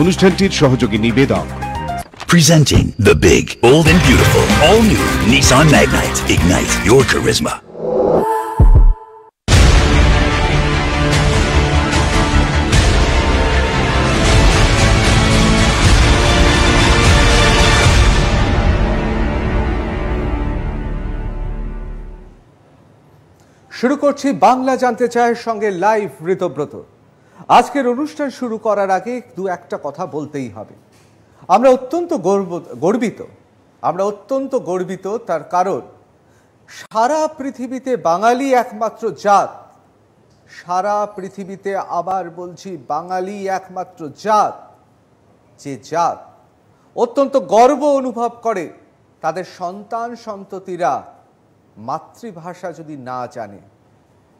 অনুষ্ঠানটির সহযোগী নিবেদক Presenting the big, bold and beautiful, all new Nissan Magnite. Ignite your charisma. শুরু করছি বাংলা জানতে চায়ের সঙ্গে লাইভ ঋতব্রত আজকের অনুষ্ঠান শুরু করার আগে দু একটা কথা বলতেই হবে আমরা অত্যন্ত গর্ব গর্বিত আমরা অত্যন্ত গর্বিত তার কারণ সারা পৃথিবীতে বাঙালি একমাত্র জাত সারা পৃথিবীতে আবার বলছি বাঙালি একমাত্র জাত যে জাত অত্যন্ত গর্ব অনুভব করে তাদের সন্তান সন্ততিরা মাতৃভাষা যদি না জানে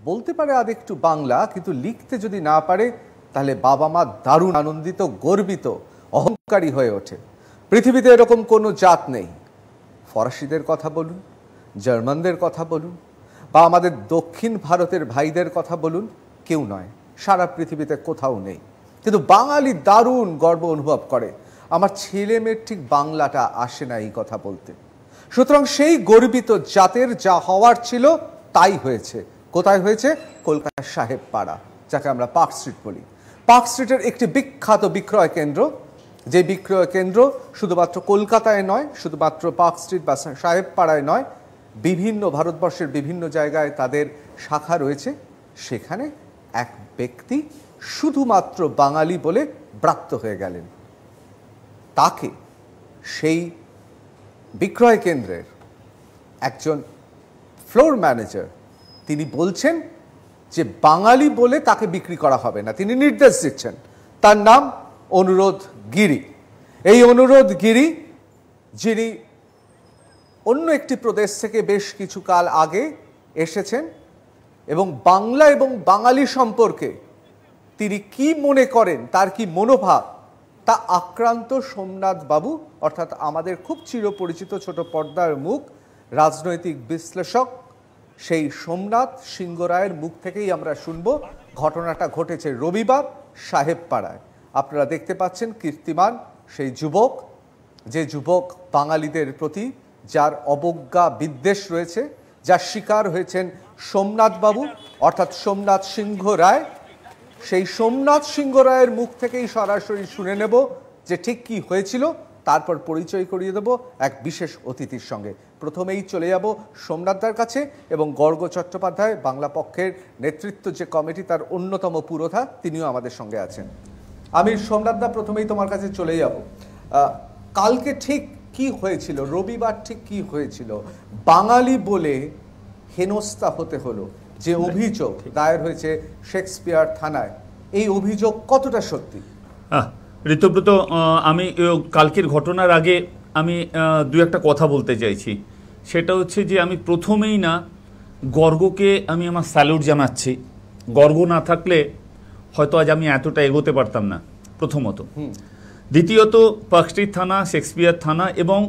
বলতে পারে আর একটু বাংলা কিন্তু লিখতে যদি না পারে তাহলে বাবা মা দারুণ আনন্দিত গর্বিত অহংকারী হয়ে ওঠে পৃথিবীতে এরকম কোনো জাত নেই ফরাসিদের কথা বলুন জার্মানদের কথা বলুন বা আমাদের দক্ষিণ ভারতের ভাইদের কথা বলুন কেউ নয় সারা পৃথিবীতে কোথাও নেই কিন্তু বাঙালি দারুণ গর্ব অনুভব করে আমার ছেলে মেয়ের ঠিক বাংলাটা আসে না এই কথা বলতে সুতরাং সেই গর্বিত জাতের যা হওয়ার ছিল তাই হয়েছে কোথায় হয়েছে কলকাতার সাহেব পাড়া যাকে আমরা পার্ক স্ট্রিট বলি পার্ক স্ট্রিটের একটি বিখ্যাত বিক্রয় কেন্দ্র যে বিক্রয় কেন্দ্র শুধুমাত্র কলকাতায় নয় শুধুমাত্র পার্ক স্ট্রিট বা সাহেব পাড়ায় নয় বিভিন্ন ভারতবর্ষের বিভিন্ন জায়গায় তাদের শাখা রয়েছে সেখানে এক ব্যক্তি শুধুমাত্র বাঙালি বলে ব্রাপ্ত হয়ে গেলেন তাকে সেই বিক্রয় কেন্দ্রের একজন ফ্লোর ম্যানেজার তিনি বলছেন যে বাঙালি বলে তাকে বিক্রি করা হবে না তিনি নির্দেশ দিচ্ছেন তার নাম অনুরোধ গিরি এই অনুরোধ গিরি যিনি অন্য একটি প্রদেশ থেকে বেশ কিছু কাল আগে এসেছেন এবং বাংলা এবং বাঙালি সম্পর্কে তিনি কি মনে করেন তার কি মনোভাব তা আক্রান্ত সোমনাথ বাবু অর্থাৎ আমাদের খুব চিরপরিচিত ছোট পর্দার মুখ রাজনৈতিক বিশ্লেষক সেই সোমনাথ সিংহ রায়ের মুখ থেকেই আমরা শুনব ঘটনাটা ঘটেছে রবিবার সাহেবপাড়ায় আপনারা দেখতে পাচ্ছেন কীর্তিমান সেই যুবক যে যুবক বাঙালিদের প্রতি যার অবজ্ঞা বিদ্বেষ রয়েছে যার শিকার হয়েছেন সোমনাথবাবু অর্থাৎ সোমনাথ সিংহ রায় সেই সোমনাথ সিংহ রায়ের মুখ থেকেই সরাসরি শুনে নেব যে ঠিক কি হয়েছিল তারপর পরিচয় করিয়ে দেব এক বিশেষ অতিথির সঙ্গে প্রথমেই চলে যাব সোমনাথদার কাছে এবং গর্গ চট্টোপাধ্যায় বাংলা পক্ষের নেতৃত্ব যে কমিটি তার অন্যতম পুরোধা তিনিও আমাদের সঙ্গে আছেন আমি সোমনাথদা প্রথমেই তোমার কাছে চলে যাব কালকে ঠিক কি হয়েছিল রবিবার ঠিক কি হয়েছিল বাঙালি বলে হেনস্তা হতে হলো যে হ্যাঁ, অভিযোগ দায়ের হয়েছে শেক্সপিয়ার থানায় এই অভিযোগ কতটা সত্যি ঋতুব্রত আমি কালকের ঘটনার আগে আমি দু একটা কথা বলতে চাইছি সেটা হচ্ছে যে আমি প্রথমেই না গর্গকে আমি আমার স্যালুট জানাচ্ছি গর্গ না থাকলে হয়তো আজ আমি এতটা এগোতে পারতাম না প্রথমত দ্বিতীয়ত পাকস্ট্রিট থানা শেক্সপিয়ার থানা এবং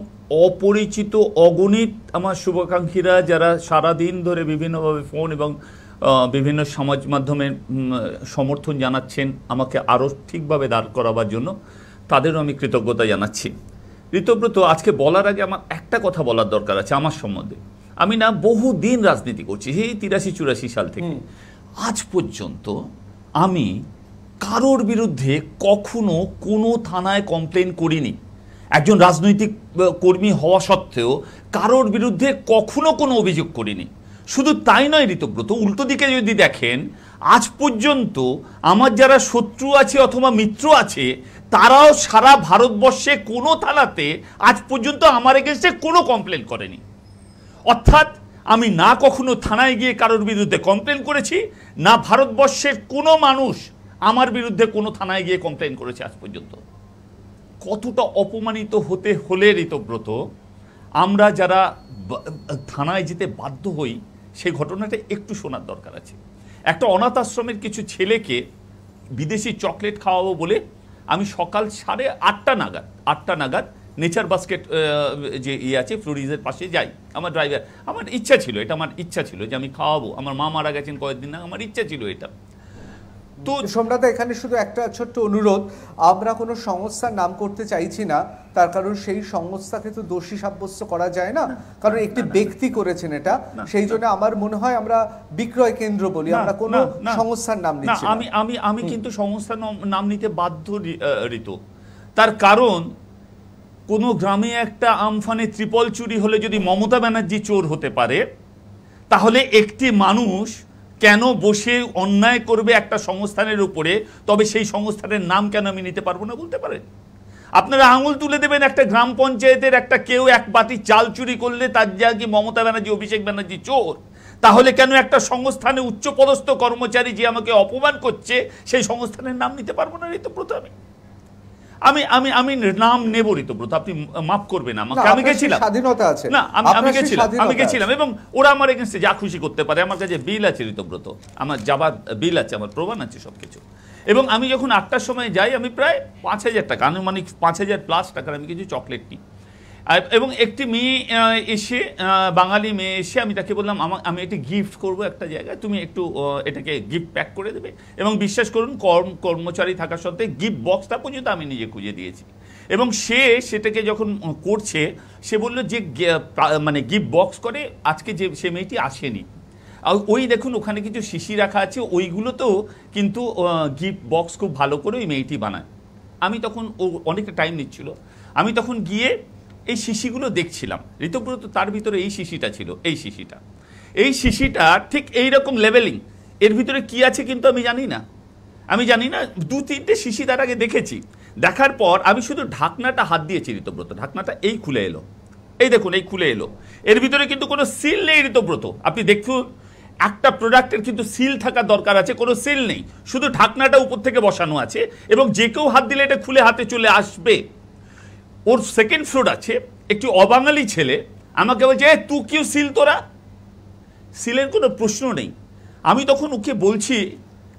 অপরিচিত অগণিত আমার শুভাকাঙ্ক্ষীরা যারা সারা দিন ধরে বিভিন্নভাবে ফোন এবং বিভিন্ন সমাজ মাধ্যমে সমর্থন জানাচ্ছেন আমাকে আরও ঠিকভাবে দাঁড় করাবার জন্য তাদেরও আমি কৃতজ্ঞতা জানাচ্ছি ঋতব্রত আজকে বলার আগে আমার একটা কথা বলার দরকার আছে আমার সম্বন্ধে আমি না বহু দিন রাজনীতি করছি সেই তিরাশি চুরাশি সাল থেকে আজ পর্যন্ত আমি কারোর বিরুদ্ধে কখনো কোনো থানায় কমপ্লেন করিনি একজন রাজনৈতিক কর্মী হওয়া সত্ত্বেও কারোর বিরুদ্ধে কখনো কোনো অভিযোগ করিনি শুধু তাই নয় ঋতব্রত উল্টো দিকে যদি দেখেন আজ পর্যন্ত আমার যারা শত্রু আছে অথবা মিত্র আছে তারাও সারা ভারতবর্ষে কোনো থানাতে আজ পর্যন্ত আমার এগেনস্টে কোনো কমপ্লেন করেনি অর্থাৎ আমি না কখনো থানায় গিয়ে কারোর বিরুদ্ধে কমপ্লেন করেছি না ভারতবর্ষের কোনো মানুষ আমার বিরুদ্ধে কোনো থানায় গিয়ে কমপ্লেন করেছে আজ পর্যন্ত কতটা অপমানিত হতে হলে ঋতব্রত আমরা যারা থানায় যেতে বাধ্য হই সেই ঘটনাটা একটু শোনার দরকার আছে একটা অনাথ আশ্রমের কিছু ছেলেকে বিদেশি চকলেট খাওয়াবো বলে আমি সকাল সাড়ে আটটা নাগাদ আটটা নাগাদ নেচার বাস্কেট যে ইয়ে আছে ফ্লোরিজের পাশে যাই আমার ড্রাইভার আমার ইচ্ছা ছিল এটা আমার ইচ্ছা ছিল যে আমি খাওয়াবো আমার মা মারা গেছেন কয়েকদিন আগে আমার ইচ্ছা ছিল এটা তো সোমনাথ এখানে শুধু একটা ছোট্ট অনুরোধ আমরা কোনো সংস্থার নাম করতে চাইছি না তার কারণ সেই সংস্থাকে তো দোষী সাব্যস্ত করা যায় না কারণ একটি ব্যক্তি করেছেন এটা সেই জন্য আমার মনে হয় আমরা বিক্রয় কেন্দ্র বলি আমরা কোনো সংস্থার নাম নিচ্ছি আমি আমি আমি কিন্তু সংস্থার নাম নিতে বাধ্য ঋতু তার কারণ কোনো গ্রামে একটা আমফানে ত্রিপল চুরি হলে যদি মমতা ব্যানার্জি চোর হতে পারে তাহলে একটি মানুষ কেন বসে অন্যায় করবে একটা সংস্থানের উপরে তবে সেই সংস্থানের নাম কেন আমি নিতে পারবো না বলতে পারেন আপনারা আঙুল তুলে দেবেন একটা গ্রাম পঞ্চায়েতের একটা কেউ এক বাটি চাল চুরি করলে তার যা কি মমতা ব্যানার্জি অভিষেক ব্যানার্জি চোর তাহলে কেন একটা সংস্থানে উচ্চপদস্থ কর্মচারী যে আমাকে অপমান করছে সেই সংস্থানের নাম নিতে পারবো না এই তো প্রথমে আমি আমি আমি নাম নেব ঋতব্রত আপনি মাফ করবেন আমাকে আমি গেছিলাম স্বাধীনতা আছে না আমি আমি গেছিলাম আমি গেছিলাম এবং ওরা আমার এগেনস্টে যা খুশি করতে পারে আমার কাছে বিল আছে ঋতব্রত আমার যাবার বিল আছে আমার প্রমাণ আছে সব কিছু এবং আমি যখন আটটার সময় যাই আমি প্রায় পাঁচ হাজার টাকা আনুমানিক পাঁচ হাজার প্লাস টাকার আমি কিছু চকলেট নিই এবং একটি মেয়ে এসে বাঙালি মেয়ে এসে আমি তাকে বললাম আমার আমি একটি গিফট করব একটা জায়গায় তুমি একটু এটাকে গিফট প্যাক করে দেবে এবং বিশ্বাস করুন কর্ম কর্মচারী থাকা সত্ত্বেও গিফট বক্সটা পর্যন্ত আমি নিজে খুঁজে দিয়েছি এবং সে সেটাকে যখন করছে সে বলল যে মানে গিফট বক্স করে আজকে যে সে মেয়েটি আসেনি আর ওই দেখুন ওখানে কিছু শিশি রাখা আছে ওইগুলোতেও কিন্তু গিফট বক্স খুব ভালো করে ওই মেয়েটি বানায় আমি তখন ও অনেকটা টাইম নিচ্ছিল আমি তখন গিয়ে এই শিশিগুলো দেখছিলাম ঋতব্রত তার ভিতরে এই শিশিটা ছিল এই শিশিটা এই শিশিটা ঠিক এই রকম লেভেলিং এর ভিতরে কি আছে কিন্তু আমি জানি না আমি জানি না দু তিনটে শিশি তার আগে দেখেছি দেখার পর আমি শুধু ঢাকনাটা হাত দিয়েছি ঋতব্রত ঢাকনাটা এই খুলে এলো এই দেখুন এই খুলে এলো এর ভিতরে কিন্তু কোনো সিল নেই ঋতব্রত আপনি দেখুন একটা প্রোডাক্টের কিন্তু সিল থাকা দরকার আছে কোনো সিল নেই শুধু ঢাকনাটা উপর থেকে বসানো আছে এবং যে কেউ হাত দিলে এটা খুলে হাতে চলে আসবে ওর সেকেন্ড ফ্লোর আছে একটি অবাঙালি ছেলে আমাকে বলছে এ তু কেউ সিল তোরা সিলের কোনো প্রশ্ন নেই আমি তখন ওকে বলছি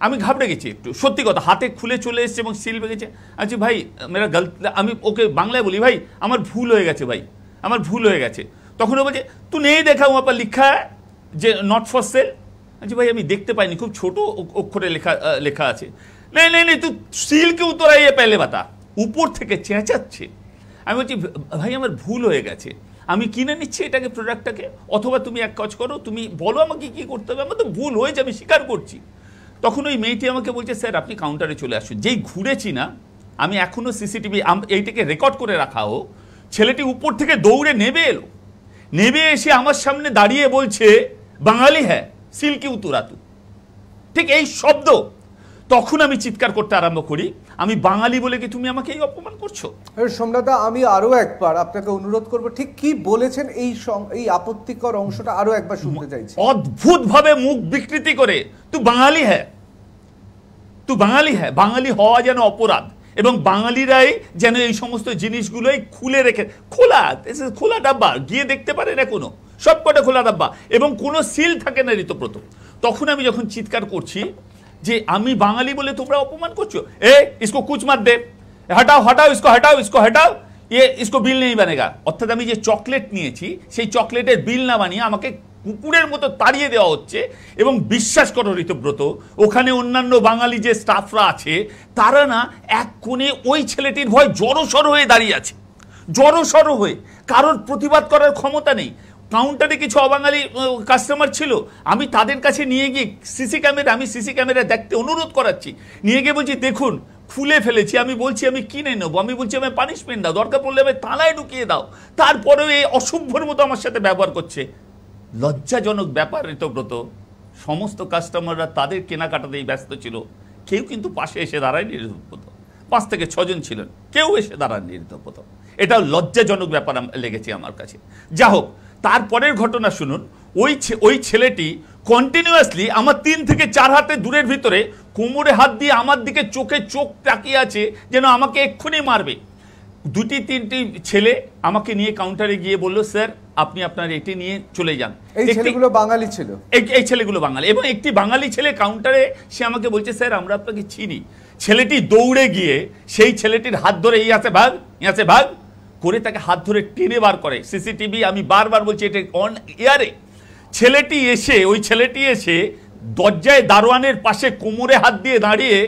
আমি ঘাবড়ে গেছি একটু সত্যি কথা হাতে খুলে চলে এসছে এবং সিল ভেঙেছে আচ্ছা ভাই মেরা গাল আমি ওকে বাংলায় বলি ভাই আমার ভুল হয়ে গেছে ভাই আমার ভুল হয়ে গেছে তখন ও বলছে তু নেই দেখা ও পা লিখা যে নট ফর সেল আচ্ছা ভাই আমি দেখতে পাইনি খুব ছোট অক্ষরে লেখা লেখা আছে নেই নেই নেই তু সিল কেউ তোরা ইয়ে পেলে বাতা উপর থেকে চেঁচাচ্ছে আমি বলছি ভাই আমার ভুল হয়ে গেছে আমি কিনে নিচ্ছি এটাকে প্রোডাক্টটাকে অথবা তুমি এক কাজ করো তুমি বলো আমাকে কি করতে হবে আমার তো ভুল হয়েছে আমি স্বীকার করছি তখন ওই মেয়েটি আমাকে বলছে স্যার আপনি কাউন্টারে চলে আসুন যেই ঘুরেছি না আমি এখনও সিসিটিভি এইটাকে রেকর্ড করে রাখা হোক ছেলেটি উপর থেকে দৌড়ে নেবে এলো নেবে এসে আমার সামনে দাঁড়িয়ে বলছে বাঙালি হ্যাঁ সিল্কি উতুরাতু ঠিক এই শব্দ তখন আমি চিৎকার করতে আরম্ভ করি আমি বাঙালি বলে কি তুমি আমাকে এই অপমান করছো সোমনাথা আমি আরও একবার আপনাকে অনুরোধ করব ঠিক কি বলেছেন এই এই আপত্তিকর অংশটা আরো একবার শুনতে চাইছি অদ্ভুতভাবে মুখ বিকৃতি করে তুই বাঙালি হ্যাঁ তুই বাঙালি হ্যাঁ বাঙালি হওয়া যেন অপরাধ এবং বাঙালিরাই যেন এই সমস্ত জিনিসগুলোই খুলে রেখে খোলা খোলা ডাব্বা গিয়ে দেখতে পারে না কোনো সবকটা খোলা ডাব্বা এবং কোনো সিল থাকে না ঋতব্রত তখন আমি যখন চিৎকার করছি যে আমি বাঙালি বলে তোমরা অপমান করছো এ ইসকো কুচ মার দে হটাও হটাও ইসকো হটাও ইসকো হটাও এ ইসকো বিল নেই বানেগা অর্থাৎ আমি যে চকলেট নিয়েছি সেই চকলেটের বিল না বানিয়ে আমাকে কুকুরের মতো তাড়িয়ে দেওয়া হচ্ছে এবং বিশ্বাস করো ঋতব্রত ওখানে অন্যান্য বাঙালি যে স্টাফরা আছে তারা না এক কোণে ওই ছেলেটির ভয় জড়সড় হয়ে দাঁড়িয়ে আছে জড়সড় হয়ে কারোর প্রতিবাদ করার ক্ষমতা নেই কাউন্টারে কিছু অবাঙালি কাস্টমার ছিল আমি তাদের কাছে নিয়ে গিয়ে সিসি ক্যামেরা আমি সিসি ক্যামেরা দেখতে অনুরোধ করাচ্ছি নিয়ে গিয়ে বলছি দেখুন খুলে ফেলেছি আমি বলছি আমি কিনে নেবো আমি বলছি আমি পানিশমেন্ট দাও দরকার পড়লে আমি তালায় ঢুকিয়ে দাও তারপরেও এই অসভ্যর মতো আমার সাথে ব্যবহার করছে লজ্জাজনক ব্যাপার ঋতব্রত সমস্ত কাস্টমাররা তাদের কেনাকাটাতেই ব্যস্ত ছিল কেউ কিন্তু পাশে এসে দাঁড়ায়নি ঋতব্রত পাঁচ থেকে ছজন ছিলেন কেউ এসে দাঁড়ায় ঋতব্রত এটা লজ্জাজনক ব্যাপার লেগেছে আমার কাছে যা হোক তারপরের ঘটনা শুনুন ওই ওই ছেলেটি কন্টিনিউয়াসলি আমার তিন থেকে চার হাতে দূরের ভিতরে কোমরে হাত দিয়ে আমার দিকে চোখে চোখ তাকিয়ে আছে যেন আমাকে এক্ষুনি মারবে দুটি তিনটি ছেলে আমাকে নিয়ে কাউন্টারে গিয়ে বলল স্যার আপনি আপনার এটি নিয়ে চলে যান এই ছেলেগুলো বাঙালি ছিল এই ছেলেগুলো বাঙালি এবং একটি বাঙালি ছেলে কাউন্টারে সে আমাকে বলছে স্যার আমরা আপনাকে চিনি ছেলেটি দৌড়ে গিয়ে সেই ছেলেটির হাত ধরে এই ভাগ এই ভাগ করে তাকে হাত ধরে টেনে বার করে সিসিটিভি আমি বারবার বলছি এটা অন এয়ারে ছেলেটি এসে ওই ছেলেটি এসে দরজায় দারোয়ানের পাশে কোমরে হাত দিয়ে দাঁড়িয়ে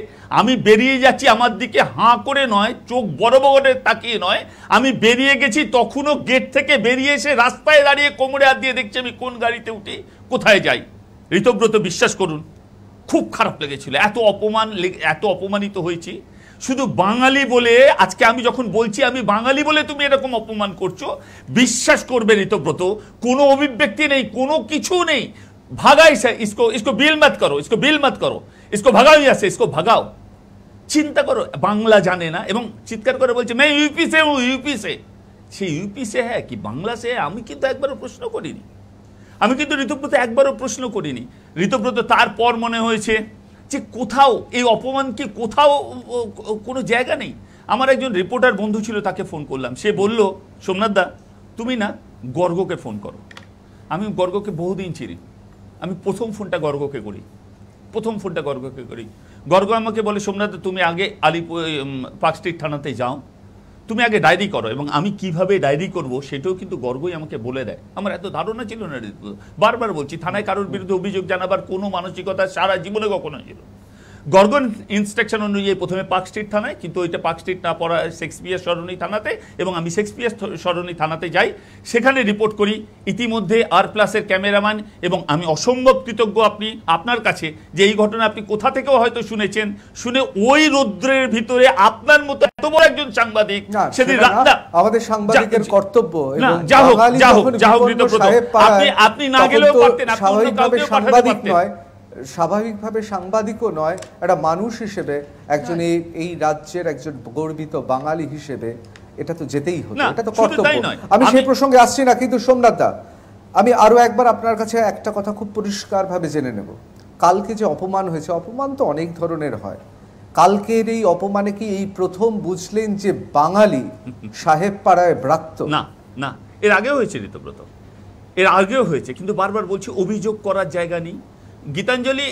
আমি বেরিয়ে যাচ্ছি আমার দিকে হাঁ করে নয় চোখ বড় বড় তাকিয়ে নয় আমি বেরিয়ে গেছি তখনও গেট থেকে বেরিয়ে এসে রাস্তায় দাঁড়িয়ে কোমরে হাত দিয়ে দেখছি আমি কোন গাড়িতে উঠি কোথায় যাই ঋতব্রত বিশ্বাস করুন খুব খারাপ লেগেছিল এত অপমান এত অপমানিত হয়েছি শুধু বাঙালি বলে আজকে আমি যখন বলছি আমি বাঙালি বলে তুমি এরকম অপমান করছো বিশ্বাস করবে ঋতব্রত কোনো অভিব্যক্তি নেই কোনো কিছু নেই স্যার ইসকো ইসকো বিল মত করো ইসকো বিল মত করো ইসকো ভাগাও ইয়াসে ইসকো ভাগাও চিন্তা করো বাংলা জানে না এবং চিৎকার করে বলছে মে ইউপি সে ইউপি সে সে ইউপি সে হ্যাঁ কি বাংলা সে আমি কিন্তু একবারও প্রশ্ন করিনি আমি কিন্তু ঋতুব্রত একবারও প্রশ্ন করিনি ঋতুব্রত তারপর মনে হয়েছে যে কোথাও এই অপমানকে কোথাও কোনো জায়গা নেই আমার একজন রিপোর্টার বন্ধু ছিল তাকে ফোন করলাম সে বলল সোমনাথদা তুমি না গর্গকে ফোন করো আমি গর্গকে বহুদিন চিনি আমি প্রথম ফোনটা গর্গকে করি প্রথম ফোনটা গর্গকে করি গর্গ আমাকে বলে সোমনাথ তুমি আগে আলিপুর পার্ক স্ট্রিট থানাতে যাও তুমি আগে ডায়েরি করো এবং আমি কিভাবে ডায়েরি করব সেটাও কিন্তু গর্বই আমাকে বলে দেয় আমার এত ধারণা ছিল না বারবার বলছি থানায় কারোর বিরুদ্ধে অভিযোগ জানাবার কোনো মানসিকতা সারা জীবনে কখনো ছিল গর্গন ইনস্ট্রাকশন অনুযায়ী প্রথমে পার্ক স্ট্রিট থানায় কিন্তু ওইটা পার্ক স্ট্রিট না পড়া শেক্সপিয়ার সরণি থানাতে এবং আমি শেক্সপিয়ার সরণি থানাতে যাই সেখানে রিপোর্ট করি ইতিমধ্যে আর প্লাসের ক্যামেরাম্যান এবং আমি অসম্ভব কৃতজ্ঞ আপনি আপনার কাছে যে এই ঘটনা আপনি কোথা থেকেও হয়তো শুনেছেন শুনে ওই রৌদ্রের ভিতরে আপনার মতো এত বড় একজন সাংবাদিক সেদিন আমাদের সাংবাদিকের কর্তব্য যা হোক যা হোক যা হোক আপনি আপনি না গেলেও পারতেন আপনি অন্য কাউকে পাঠাতে পারতেন স্বাভাবিকভাবে সাংবাদিকও নয় একটা মানুষ হিসেবে একজন এই রাজ্যের একজন গর্বিত বাঙালি হিসেবে এটা তো যেতেই হবে এটা তো কর্তব্য আমি সেই প্রসঙ্গে আসছি না কিন্তু সোমনাথদা আমি আরও একবার আপনার কাছে একটা কথা খুব পরিষ্কারভাবে জেনে নেব কালকে যে অপমান হয়েছে অপমান তো অনেক ধরনের হয় কালকের এই অপমানে কি এই প্রথম বুঝলেন যে বাঙালি সাহেব পাড়ায় ব্রাত্ত না না এর আগেও হয়েছে ঋতব্রত এর আগেও হয়েছে কিন্তু বারবার বলছি অভিযোগ করার জায়গা নেই গীতাঞ্জলি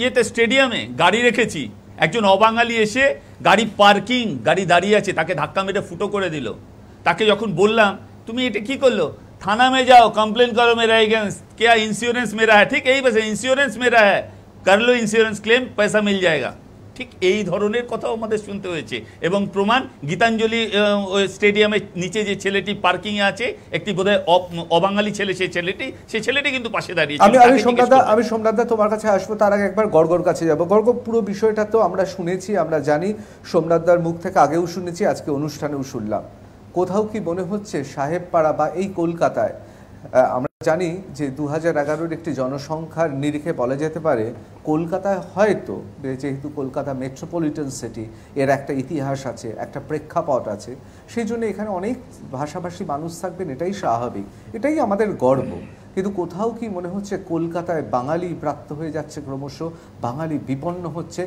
ইয়েতে স্টেডিয়ামে গাড়ি রেখেছি একজন অবাঙালি এসে গাড়ি পার্কিং গাড়ি দাঁড়িয়ে আছে তাকে ধাক্কা মেরে ফুটো করে দিল তাকে যখন বললাম তুমি এটা কি করলো থানা মে যাও কমপ্লেন করো মেরা এগেন্স্ট কে ইন্স্যুরেন্স মেরা হ্যাঁ ঠিক এই বসে ইন্স্যুরেন্স মেরা হ্যাঁ कर ইন্স্যুরেন্স ক্লেম পয়সা মিল मिल ঠিক এই ধরনের কথাও আমাদের শুনতে হয়েছে এবং প্রমাণ গীতাঞ্জলি স্টেডিয়ামের নিচে যে ছেলেটি পার্কিংয়ে আছে একটি বোধহয় অবাঙালি ছেলে সেই ছেলেটি সেই ছেলেটি কিন্তু পাশে দাঁড়িয়ে আমি আমি সম্রাদা আমি সম্রাদা তোমার কাছে আসবো তার আগে একবার গড়গড় কাছে যাবো গড়গর পুরো বিষয়টা তো আমরা শুনেছি আমরা জানি সম্রাদদার মুখ থেকে আগেও শুনেছি আজকে অনুষ্ঠানেও শুনলাম কোথাও কি মনে হচ্ছে সাহেব পাড়া বা এই কলকাতায় আমরা জানি যে দু হাজার এগারোর একটি জনসংখ্যার নিরিখে বলা যেতে পারে কলকাতায় হয়তো যেহেতু কলকাতা মেট্রোপলিটন সিটি এর একটা ইতিহাস আছে একটা প্রেক্ষাপট আছে সেই জন্য এখানে অনেক ভাষাভাষী মানুষ থাকবেন এটাই স্বাভাবিক এটাই আমাদের গর্ব কিন্তু কোথাও কি মনে হচ্ছে কলকাতায় বাঙালি প্রাপ্ত হয়ে যাচ্ছে ক্রমশ বাঙালি বিপন্ন হচ্ছে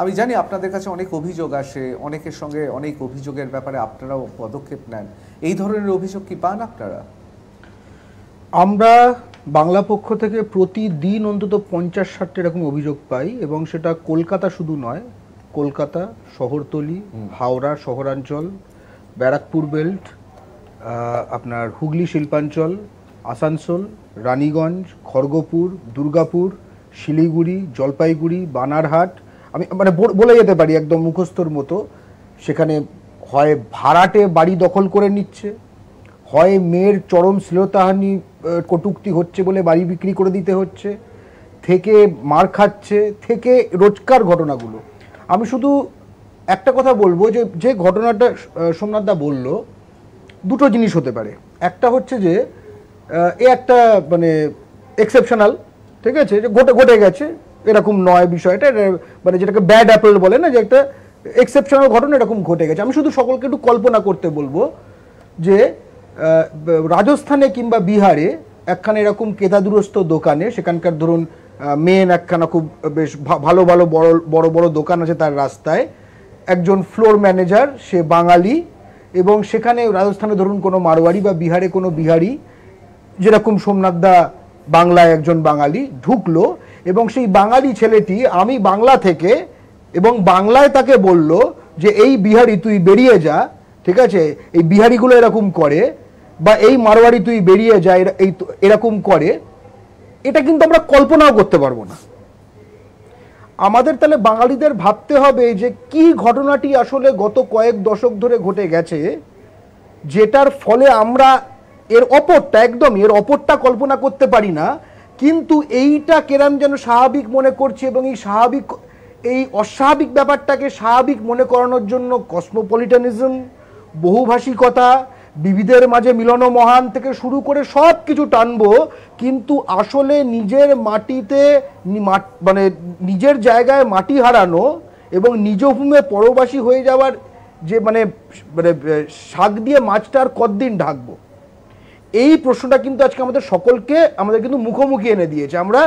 আমি জানি আপনাদের কাছে অনেক অভিযোগ আসে অনেকের সঙ্গে অনেক অভিযোগের ব্যাপারে আপনারাও পদক্ষেপ নেন এই ধরনের অভিযোগ কি পান আপনারা আমরা বাংলা পক্ষ থেকে প্রতিদিন অন্তত পঞ্চাশ ষাটটি এরকম অভিযোগ পাই এবং সেটা কলকাতা শুধু নয় কলকাতা শহরতলি হাওড়া শহরাঞ্চল ব্যারাকপুর বেল্ট আপনার হুগলি শিল্পাঞ্চল আসানসোল রানীগঞ্জ খড়গপুর দুর্গাপুর শিলিগুড়ি জলপাইগুড়ি বানারহাট আমি মানে বলে যেতে পারি একদম মুখস্থর মতো সেখানে হয় ভাড়াটে বাড়ি দখল করে নিচ্ছে হয় মেয়ের চরম শ্লীলতাহানি কটুক্তি হচ্ছে বলে বাড়ি বিক্রি করে দিতে হচ্ছে থেকে মার খাচ্ছে থেকে রোজকার ঘটনাগুলো আমি শুধু একটা কথা বলবো যে যে ঘটনাটা সোমনাথদা বলল দুটো জিনিস হতে পারে একটা হচ্ছে যে এ একটা মানে এক্সেপশনাল ঠিক আছে যে ঘটে ঘটে গেছে এরকম নয় বিষয়টা মানে যেটাকে ব্যাড অ্যাপেল বলে না যে একটা এক্সেপশনাল ঘটনা এরকম ঘটে গেছে আমি শুধু সকলকে একটু কল্পনা করতে বলবো যে রাজস্থানে কিংবা বিহারে একখানা এরকম কেতাদুরস্থ দোকানে সেখানকার ধরুন মেন একখানা খুব বেশ ভালো ভালো বড় বড় বড় দোকান আছে তার রাস্তায় একজন ফ্লোর ম্যানেজার সে বাঙালি এবং সেখানে রাজস্থানে ধরুন কোনো মারোয়ারি বা বিহারে কোনো বিহারি যেরকম সোমনাথদা বাংলায় একজন বাঙালি ঢুকলো এবং সেই বাঙালি ছেলেটি আমি বাংলা থেকে এবং বাংলায় তাকে বলল যে এই বিহারি তুই বেরিয়ে যা ঠিক আছে এই বিহারিগুলো এরকম করে বা এই মারোয়ারি তুই বেরিয়ে যায় এই এরকম করে এটা কিন্তু আমরা কল্পনাও করতে পারবো না আমাদের তাহলে বাঙালিদের ভাবতে হবে যে কি ঘটনাটি আসলে গত কয়েক দশক ধরে ঘটে গেছে যেটার ফলে আমরা এর অপরটা একদম এর অপরটা কল্পনা করতে পারি না কিন্তু এইটা কেরাম যেন স্বাভাবিক মনে করছে এবং এই স্বাভাবিক এই অস্বাভাবিক ব্যাপারটাকে স্বাভাবিক মনে করানোর জন্য কসমোপলিটানিজম বহুভাষিকতা বিবিধের মাঝে মিলন মহান থেকে শুরু করে সব কিছু টানবো কিন্তু আসলে নিজের মাটিতে মানে নিজের জায়গায় মাটি হারানো এবং নিজ ভূমে পরবাসী হয়ে যাওয়ার যে মানে মানে শাক দিয়ে মাছটার কতদিন ঢাকবো এই প্রশ্নটা কিন্তু আজকে আমাদের সকলকে আমাদের কিন্তু মুখোমুখি এনে দিয়েছে আমরা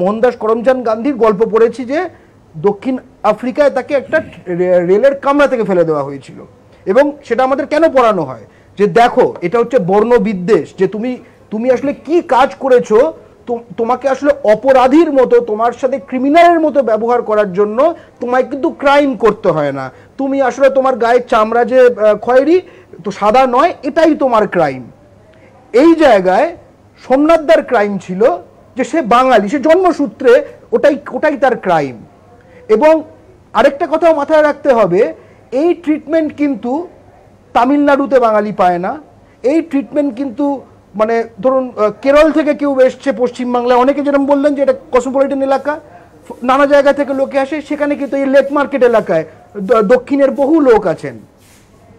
মোহনদাস করমচাঁদ গান্ধীর গল্প পড়েছি যে দক্ষিণ আফ্রিকায় তাকে একটা রেলের কামরা থেকে ফেলে দেওয়া হয়েছিল এবং সেটা আমাদের কেন পড়ানো হয় যে দেখো এটা হচ্ছে বর্ণবিদ্বেষ যে তুমি তুমি আসলে কি কাজ করেছ তোমাকে আসলে অপরাধীর মতো তোমার সাথে ক্রিমিনালের মতো ব্যবহার করার জন্য তোমায় কিন্তু ক্রাইম করতে হয় না তুমি আসলে তোমার গায়ের চামড়া যে খয়েরি তো সাদা নয় এটাই তোমার ক্রাইম এই জায়গায় সোমনাথদার ক্রাইম ছিল যে সে বাঙালি সে জন্মসূত্রে ওটাই ওটাই তার ক্রাইম এবং আরেকটা কথাও মাথায় রাখতে হবে এই ট্রিটমেন্ট কিন্তু তামিলনাড়ুতে বাঙালি পায় না এই ট্রিটমেন্ট কিন্তু মানে ধরুন কেরল থেকে কেউ এসছে পশ্চিমবাংলায় অনেকে যেরকম বললেন যে এটা কসমোপলিটন এলাকা নানা জায়গা থেকে লোকে আসে সেখানে কিন্তু এই লেক মার্কেট এলাকায় দক্ষিণের বহু লোক আছেন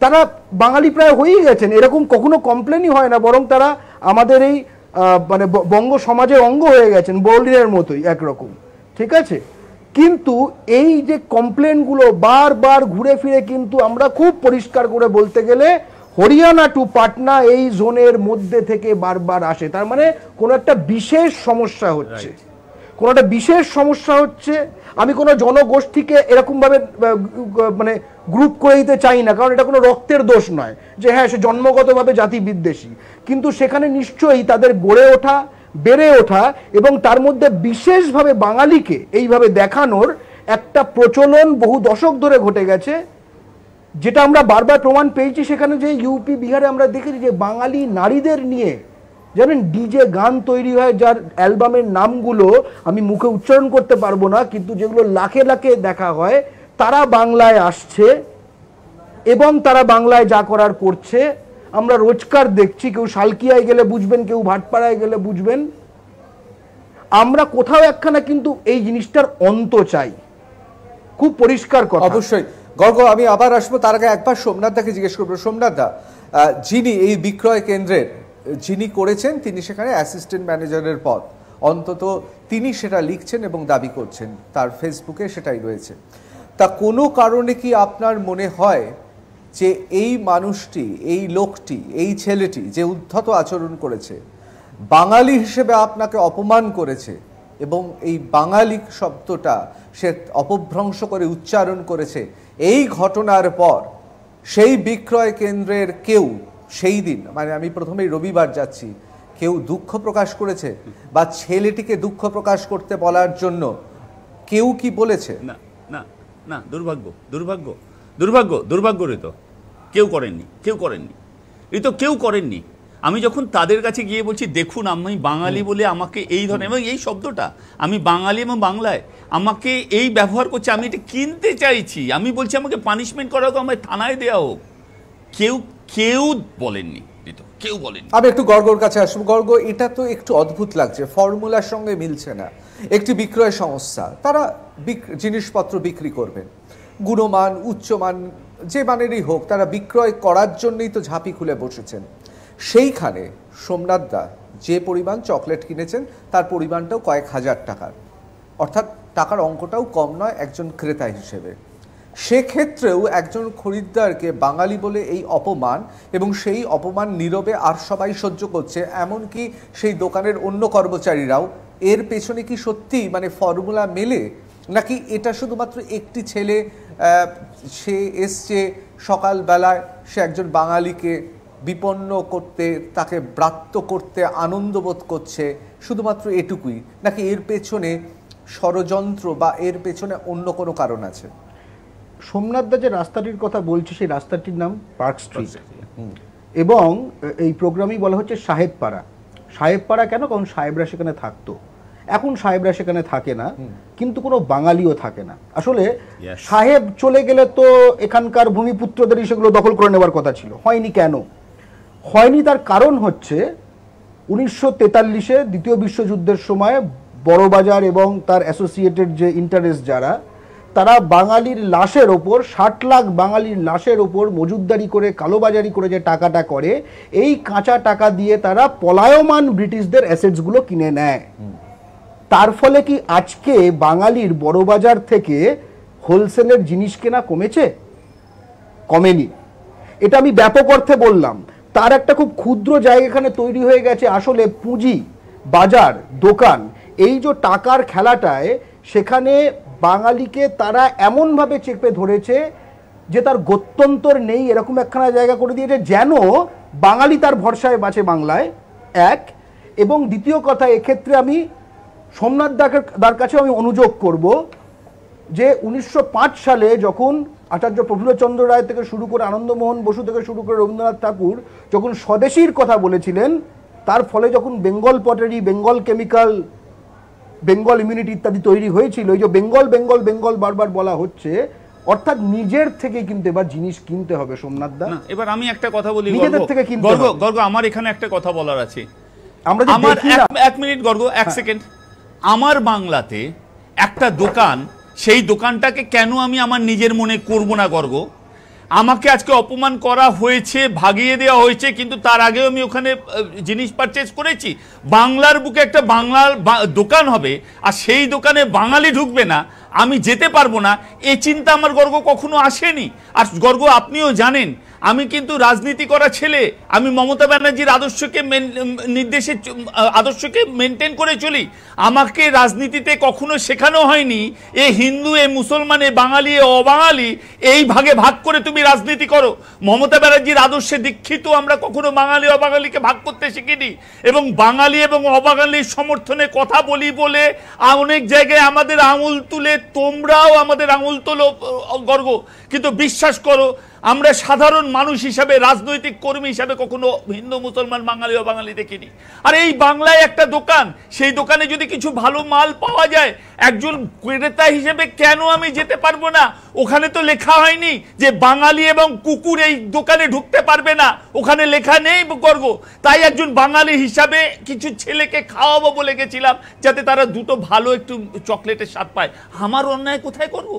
তারা বাঙালি প্রায় হয়েই গেছেন এরকম কখনো কমপ্লেনই হয় না বরং তারা আমাদের এই মানে বঙ্গ সমাজের অঙ্গ হয়ে গেছেন বোল্ডিনের মতোই একরকম ঠিক আছে কিন্তু এই যে কমপ্লেনগুলো বারবার ঘুরে ফিরে কিন্তু আমরা খুব পরিষ্কার করে বলতে গেলে হরিয়ানা টু পাটনা এই জোনের মধ্যে থেকে বারবার আসে তার মানে কোনো একটা বিশেষ সমস্যা হচ্ছে কোনো একটা বিশেষ সমস্যা হচ্ছে আমি কোনো জনগোষ্ঠীকে এরকমভাবে মানে গ্রুপ করে দিতে চাই না কারণ এটা কোনো রক্তের দোষ নয় যে হ্যাঁ সে জন্মগতভাবে জাতি বিদ্বেষী কিন্তু সেখানে নিশ্চয়ই তাদের গড়ে ওঠা বেড়ে ওঠা এবং তার মধ্যে বিশেষভাবে বাঙালিকে এইভাবে দেখানোর একটা প্রচলন বহু দশক ধরে ঘটে গেছে যেটা আমরা বারবার প্রমাণ পেয়েছি সেখানে যে ইউপি বিহারে আমরা দেখেছি যে বাঙালি নারীদের নিয়ে জানেন ডিজে গান তৈরি হয় যার অ্যালবামের নামগুলো আমি মুখে উচ্চারণ করতে পারবো না কিন্তু যেগুলো লাখে লাখে দেখা হয় তারা বাংলায় আসছে এবং তারা বাংলায় যা করার করছে আমরা রোজকার দেখছি কেউ শালকিয়ায় গেলে বুঝবেন কেউ ভাটপাড়ায় গেলে বুঝবেন আমরা কোথাও একখানা কিন্তু এই জিনিসটার অন্ত চাই খুব পরিষ্কার কথা অবশ্যই গর্গ আমি আবার আসবো তার আগে একবার সোমনাথদাকে জিজ্ঞেস করবো সোমনাথদা যিনি এই বিক্রয় কেন্দ্রের যিনি করেছেন তিনি সেখানে অ্যাসিস্ট্যান্ট ম্যানেজারের পদ অন্তত তিনি সেটা লিখছেন এবং দাবি করছেন তার ফেসবুকে সেটাই রয়েছে তা কোনো কারণে কি আপনার মনে হয় যে এই মানুষটি এই লোকটি এই ছেলেটি যে উদ্ধত আচরণ করেছে বাঙালি হিসেবে আপনাকে অপমান করেছে এবং এই বাঙালি শব্দটা সে অপভ্রংশ করে উচ্চারণ করেছে এই ঘটনার পর সেই বিক্রয় কেন্দ্রের কেউ সেই দিন মানে আমি প্রথমেই রবিবার যাচ্ছি কেউ দুঃখ প্রকাশ করেছে বা ছেলেটিকে দুঃখ প্রকাশ করতে বলার জন্য কেউ কি বলেছে না না না দুর্ভাগ্য দুর্ভাগ্য দুর্ভাগ্য দুর্ভাগ্যরিত কেউ করেননি কেউ করেননি এই তো কেউ করেননি আমি যখন তাদের কাছে গিয়ে বলছি দেখুন আমি বাঙালি বলে আমাকে এই ধরনের এবং এই শব্দটা আমি বাঙালি এবং বাংলায় আমাকে এই ব্যবহার করছে আমি এটা কিনতে চাইছি আমি বলছি আমাকে পানিশমেন্ট করা হোক আমায় থানায় দেওয়া হোক কেউ কেউ বলেননি কেউ বলেনি আমি একটু গর্গর কাছে আসবো গর্গ এটা তো একটু অদ্ভুত লাগছে ফর্মুলার সঙ্গে মিলছে না একটি বিক্রয় সংস্থা তারা জিনিসপত্র বিক্রি করবেন গুণমান উচ্চমান যে মানেরই হোক তারা বিক্রয় করার জন্যই তো ঝাঁপি খুলে বসেছেন সেইখানে সোমনাথ দা যে পরিমাণ চকলেট কিনেছেন তার পরিমাণটাও কয়েক হাজার টাকার অর্থাৎ টাকার অঙ্কটাও কম নয় একজন ক্রেতা হিসেবে সেক্ষেত্রেও একজন খরিদ্দারকে বাঙালি বলে এই অপমান এবং সেই অপমান নীরবে আর সবাই সহ্য করছে এমনকি সেই দোকানের অন্য কর্মচারীরাও এর পেছনে কি সত্যি মানে ফর্মুলা মেলে নাকি এটা শুধুমাত্র একটি ছেলে সে এসছে সকালবেলায় সে একজন বাঙালিকে বিপন্ন করতে তাকে ব্রাত্য করতে আনন্দবোধ করছে শুধুমাত্র এটুকুই নাকি এর পেছনে ষড়যন্ত্র বা এর পেছনে অন্য কোনো কারণ আছে সোমনাথদা যে রাস্তাটির কথা বলছে সেই রাস্তাটির নাম পার্ক স্ট্রিট এবং এই প্রোগ্রামই বলা হচ্ছে সাহেবপাড়া সাহেবপাড়া কেন কারণ সাহেবরা সেখানে থাকতো এখন সাহেবরা সেখানে থাকে না কিন্তু কোনো বাঙালিও থাকে না আসলে সাহেব চলে গেলে তো এখানকার ভূমিপুত্রদেরই সেগুলো দখল করে নেওয়ার কথা ছিল হয়নি কেন হয়নি তার কারণ হচ্ছে উনিশশো তেতাল্লিশে দ্বিতীয় বিশ্বযুদ্ধের সময় বড়বাজার এবং তার অ্যাসোসিয়েটেড যে ইন্টারেস্ট যারা তারা বাঙালির লাশের ওপর ষাট লাখ বাঙালির লাশের ওপর মজুদদারি করে কালোবাজারি করে যে টাকাটা করে এই কাঁচা টাকা দিয়ে তারা পলায়মান ব্রিটিশদের অ্যাসেটসগুলো কিনে নেয় তার ফলে কি আজকে বাঙালির বড় বাজার থেকে হোলসেলের জিনিস কেনা কমেছে কমেনি এটা আমি ব্যাপক অর্থে বললাম তার একটা খুব ক্ষুদ্র জায়গা এখানে তৈরি হয়ে গেছে আসলে পুঁজি বাজার দোকান এই যে টাকার খেলাটায় সেখানে বাঙালিকে তারা এমনভাবে চেপে ধরেছে যে তার গত্যন্তর নেই এরকম একখানা জায়গা করে দিয়েছে যেন বাঙালি তার ভরসায় বাঁচে বাংলায় এক এবং দ্বিতীয় কথা এক্ষেত্রে আমি সোমনাথ দার কাছে আমি অনুযোগ করব যে উনিশশো সালে যখন আচার্য প্রফুল্লচন্দ্র রায় থেকে শুরু করে আনন্দমোহন বসু থেকে শুরু করে রবীন্দ্রনাথ ঠাকুর যখন স্বদেশীর কথা বলেছিলেন তার ফলে যখন Bengal pottery Bengal chemical Bengal immunity ইত্যাদি তৈরি হয়েছিল এই যে বেঙ্গল বেঙ্গল বেঙ্গল বারবার বলা হচ্ছে অর্থাৎ নিজের থেকে কিন্তু এবার জিনিস কিনতে হবে সোমনাথ দা এবার আমি একটা কথা বলি নিজেদের থেকে কিনতে গর্গ গর্গ আমার এখানে একটা কথা বলার আছে আমরা আমার এক মিনিট গর্গ এক হ্যাঁ। সেকেন্ড আমার বাংলাতে একটা দোকান সেই দোকানটাকে কেন আমি আমার নিজের মনে করব না গর্ব আমাকে আজকে অপমান করা হয়েছে ভাগিয়ে দেওয়া হয়েছে কিন্তু তার আগেও আমি ওখানে জিনিস পারচেজ করেছি বাংলার বুকে একটা বাংলার দোকান হবে আর সেই দোকানে বাঙালি ঢুকবে না আমি যেতে পারবো না এ চিন্তা আমার গর্গ কখনো আসেনি আর গর্গ আপনিও জানেন আমি কিন্তু রাজনীতি করা ছেলে আমি মমতা ব্যানার্জির আদর্শকে নির্দেশে আদর্শকে মেনটেন করে চলি আমাকে রাজনীতিতে কখনো শেখানো হয়নি এ হিন্দু এ মুসলমান এ বাঙালি এ অবাঙালি এই ভাগে ভাগ করে তুমি রাজনীতি করো মমতা ব্যানার্জির আদর্শে দীক্ষিত আমরা কখনো বাঙালি অবাঙালিকে ভাগ করতে শিখিনি এবং বাঙালি এবং অবাঙালির সমর্থনে কথা বলি বলে অনেক জায়গায় আমাদের আঙুল তুলে তোমরাও আমাদের আঙুল তোলো গর্ব কিন্তু বিশ্বাস করো আমরা সাধারণ মানুষ হিসাবে রাজনৈতিক কর্মী হিসাবে কখনো হিন্দু মুসলমান বাঙালি ও বাঙালি দেখিনি আর এই বাংলায় একটা দোকান সেই দোকানে যদি কিছু ভালো মাল পাওয়া যায় একজন ক্রেতা হিসেবে কেন আমি যেতে পারবো না ওখানে তো লেখা হয়নি যে বাঙালি এবং কুকুর এই দোকানে ঢুকতে পারবে না ওখানে লেখা নেই গর্ব তাই একজন বাঙালি হিসাবে কিছু ছেলেকে খাওয়াবো বলে গেছিলাম যাতে তারা দুটো ভালো একটু চকলেটের স্বাদ পায় আমার অন্যায় কোথায় করব।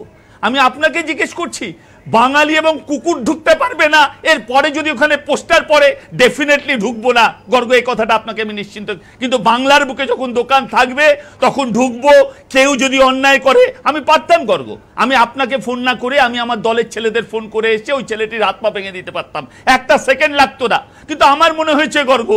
আমি আপনাকে জিজ্ঞেস করছি বাঙালি এবং কুকুর ঢুকতে পারবে না এর পরে যদি ওখানে পোস্টার পরে ডেফিনেটলি ঢুকবো না গর্গ এই কথাটা আপনাকে আমি নিশ্চিন্ত কিন্তু বাংলার বুকে যখন দোকান থাকবে তখন ঢুকবো কেউ যদি অন্যায় করে আমি পারতাম গর্গ আমি আপনাকে ফোন না করে আমি আমার দলের ছেলেদের ফোন করে এসে ওই ছেলেটির হাত পা ভেঙে দিতে পারতাম একটা সেকেন্ড লাগতো না কিন্তু আমার মনে হয়েছে গর্গ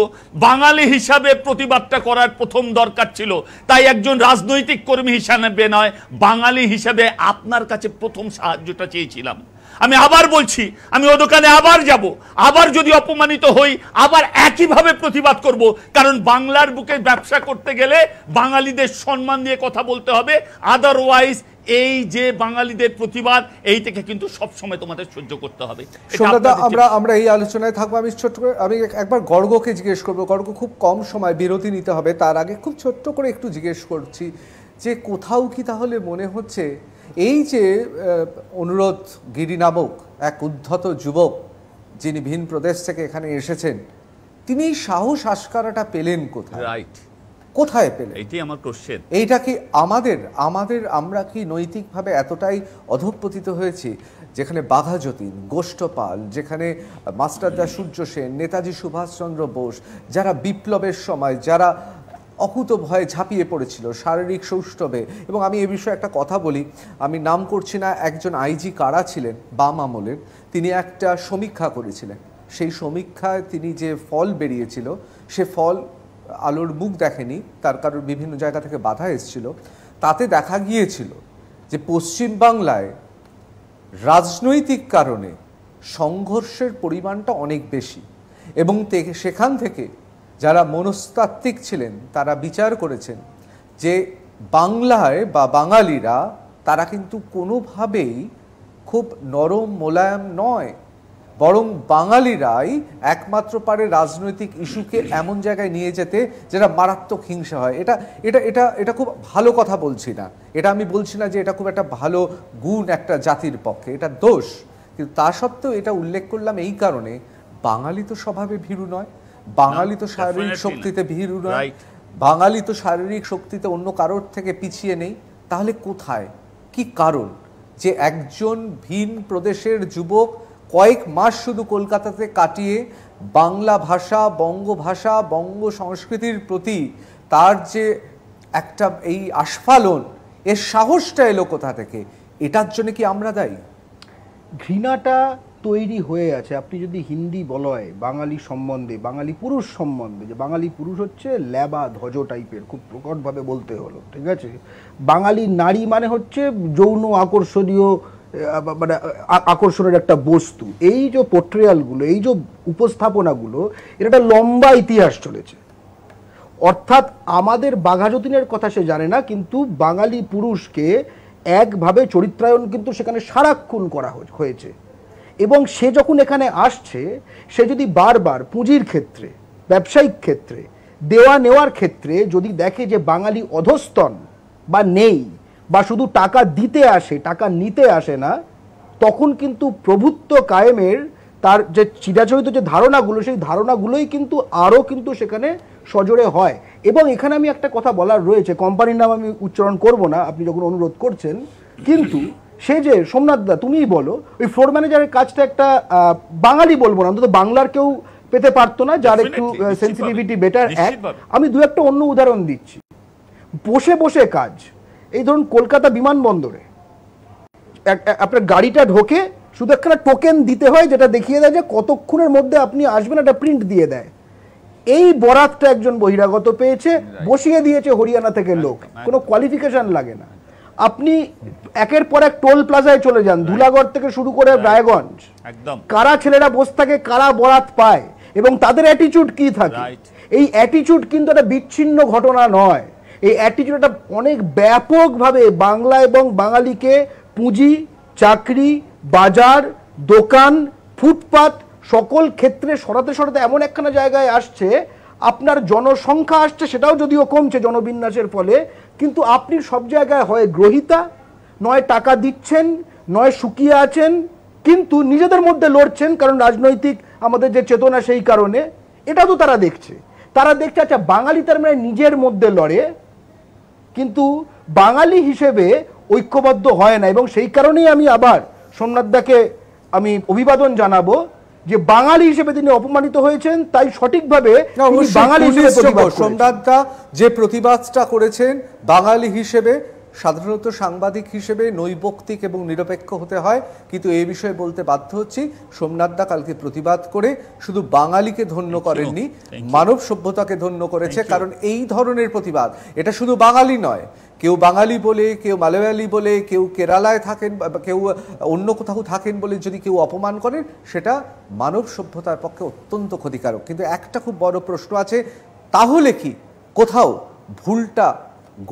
বাঙালি হিসাবে প্রতিবাদটা করার প্রথম দরকার ছিল তাই একজন রাজনৈতিক কর্মী হিসাবে নয় বাঙালি হিসাবে আপনার কাছে প্রথম সাহায্যটা চেয়েছিলাম আমি আবার বলছি আমি ও দোকানে আবার যাব আবার যদি অপমানিত হই আবার একইভাবে প্রতিবাদ করব কারণ বাংলার বুকে ব্যবসা করতে গেলে বাঙালিদের সম্মান নিয়ে কথা বলতে হবে আদারওয়াইজ এই যে বাঙালিদের প্রতিবাদ এই থেকে কিন্তু সবসময় তোমাদের সহ্য করতে হবে আমরা আমরা এই আলোচনায় থাকবো আমি ছোট্ট করে আমি একবার গর্গকে জিজ্ঞেস করবো গর্গ খুব কম সময় বিরতি নিতে হবে তার আগে খুব ছোট্ট করে একটু জিজ্ঞেস করছি যে কোথাও কি তাহলে মনে হচ্ছে এই যে অনুরোধ গিরি নামক এক উদ্ধত যুবক যিনি ভিন প্রদেশ থেকে এখানে এসেছেন তিনি সাহস আসকারাটা পেলেন কোথায় রাইট কোথায় পেলেন এটি আমার কোশ্চেন এইটা কি আমাদের আমাদের আমরা কি নৈতিকভাবে এতটাই অধঃপতিত হয়েছি যেখানে বাঘা যতীন গোষ্ঠপাল যেখানে মাস্টারদা সূর্য সেন নেতাজি সুভাষচন্দ্র বোস যারা বিপ্লবের সময় যারা অকুত ভয়ে ঝাঁপিয়ে পড়েছিল শারীরিক সৌষ্ঠবে এবং আমি এ বিষয়ে একটা কথা বলি আমি নাম করছি না একজন আইজি কারা ছিলেন বাম আমলের তিনি একটা সমীক্ষা করেছিলেন সেই সমীক্ষায় তিনি যে ফল বেরিয়েছিল সে ফল আলোর মুখ দেখেনি তার কারণ বিভিন্ন জায়গা থেকে বাধা এসছিল তাতে দেখা গিয়েছিল যে পশ্চিমবাংলায় রাজনৈতিক কারণে সংঘর্ষের পরিমাণটা অনেক বেশি এবং সেখান থেকে যারা মনস্তাত্ত্বিক ছিলেন তারা বিচার করেছেন যে বাংলায় বা বাঙালিরা তারা কিন্তু কোনোভাবেই খুব নরম মোলায়াম নয় বরং বাঙালিরাই একমাত্র পারে রাজনৈতিক ইস্যুকে এমন জায়গায় নিয়ে যেতে যেটা মারাত্মক হিংসা হয় এটা এটা এটা এটা খুব ভালো কথা বলছি না এটা আমি বলছি না যে এটা খুব একটা ভালো গুণ একটা জাতির পক্ষে এটা দোষ কিন্তু তা সত্ত্বেও এটা উল্লেখ করলাম এই কারণে বাঙালি তো স্বভাবে ভীরু নয় বাঙালি তো শারীরিক শক্তিতে ভিড় নয় বাঙালি তো শারীরিক শক্তিতে অন্য কারোর থেকে পিছিয়ে নেই তাহলে কোথায় কি কারণ যে একজন ভিন প্রদেশের যুবক কয়েক মাস শুধু কলকাতাতে কাটিয়ে বাংলা ভাষা বঙ্গ ভাষা বঙ্গ সংস্কৃতির প্রতি তার যে একটা এই আস্ফালন এর সাহসটা এলো কোথা থেকে এটার জন্য কি আমরা দায়ী ঘৃণাটা তৈরি হয়ে আছে আপনি যদি হিন্দি বলয় বাঙালি সম্বন্ধে বাঙালি পুরুষ সম্বন্ধে যে বাঙালি পুরুষ হচ্ছে ল্যাবা ধ্বজ টাইপের খুব প্রকটভাবে বলতে হলো ঠিক আছে বাঙালি নারী মানে হচ্ছে যৌন আকর্ষণীয় মানে আকর্ষণের একটা বস্তু এই যে পোট্রিয়ালগুলো এই যে উপস্থাপনাগুলো এটা একটা লম্বা ইতিহাস চলেছে অর্থাৎ আমাদের বাঘাযতীনের কথা সে জানে না কিন্তু বাঙালি পুরুষকে একভাবে চরিত্রায়ন কিন্তু সেখানে সারাক্ষণ করা হয়েছে এবং সে যখন এখানে আসছে সে যদি বারবার পুঁজির ক্ষেত্রে ব্যবসায়িক ক্ষেত্রে দেওয়া নেওয়ার ক্ষেত্রে যদি দেখে যে বাঙালি অধস্তন বা নেই বা শুধু টাকা দিতে আসে টাকা নিতে আসে না তখন কিন্তু প্রভুত্ব কায়েমের তার যে চিরাচরিত যে ধারণাগুলো সেই ধারণাগুলোই কিন্তু আরও কিন্তু সেখানে সজোরে হয় এবং এখানে আমি একটা কথা বলার রয়েছে কোম্পানির নাম আমি উচ্চারণ করব না আপনি যখন অনুরোধ করছেন কিন্তু সে যে সোমনাথদা তুমিই বলো ওই ফ্লোর ম্যানেজারের কাজটা একটা বাঙালি বলবো না অন্তত বাংলার কেউ পেতে পারতো না যার একটু সেন্সিটিভিটি বেটার এক আমি দু একটা অন্য উদাহরণ দিচ্ছি বসে বসে কাজ এই ধরুন কলকাতা বিমানবন্দরে আপনার গাড়িটা ঢোকে শুধু একটা টোকেন দিতে হয় যেটা দেখিয়ে দেয় যে কতক্ষণের মধ্যে আপনি আসবেন একটা প্রিন্ট দিয়ে দেয় এই বরাতটা একজন বহিরাগত পেয়েছে বসিয়ে দিয়েছে হরিয়ানা থেকে লোক কোনো কোয়ালিফিকেশন লাগে না আপনি একের পর এক টোল প্লাজায় চলে যান ধুলাগড় থেকে শুরু করে রায়গঞ্জ একদম কারা ছেলেরা বসে থাকে কারা বরাত পায় এবং তাদের অ্যাটিচিউড কি থাকে এই অ্যাটিচিউড কিন্তু একটা বিচ্ছিন্ন ঘটনা নয় এই অ্যাটিচিউডটা অনেক ব্যাপকভাবে বাংলা এবং বাঙালিকে পুঁজি চাকরি বাজার দোকান ফুটপাত সকল ক্ষেত্রে সরাতে সরাতে এমন একখানা জায়গায় আসছে আপনার জনসংখ্যা আসছে সেটাও যদিও কমছে জনবিন্যাসের ফলে কিন্তু আপনি সব জায়গায় হয় গ্রহিতা নয় টাকা দিচ্ছেন নয় শুকিয়ে আছেন কিন্তু নিজেদের মধ্যে লড়ছেন কারণ রাজনৈতিক আমাদের যে চেতনা সেই কারণে এটা তো তারা দেখছে তারা দেখছে আচ্ছা বাঙালি তার মানে নিজের মধ্যে লড়ে কিন্তু বাঙালি হিসেবে ঐক্যবদ্ধ হয় না এবং সেই কারণেই আমি আবার সোমনাথদাকে আমি অভিবাদন জানাবো যে বাঙালি হিসেবে তিনি অপমানিত হয়েছেন তাই সঠিকভাবে বাঙালি সম্রাটদা যে প্রতিবাদটা করেছেন বাঙালি হিসেবে সাধারণত সাংবাদিক হিসেবে নৈবক্তিক এবং নিরপেক্ষ হতে হয় কিন্তু এই বিষয়ে বলতে বাধ্য হচ্ছি সোমনাথদা কালকে প্রতিবাদ করে শুধু বাঙালিকে ধন্য করেননি মানব সভ্যতাকে ধন্য করেছে কারণ এই ধরনের প্রতিবাদ এটা শুধু বাঙালি নয় কেউ বাঙালি বলে কেউ মালয়ালি বলে কেউ কেরালায় থাকেন কেউ অন্য কোথাও থাকেন বলে যদি কেউ অপমান করেন সেটা মানব সভ্যতার পক্ষে অত্যন্ত ক্ষতিকারক কিন্তু একটা খুব বড় প্রশ্ন আছে তাহলে কি কোথাও ভুলটা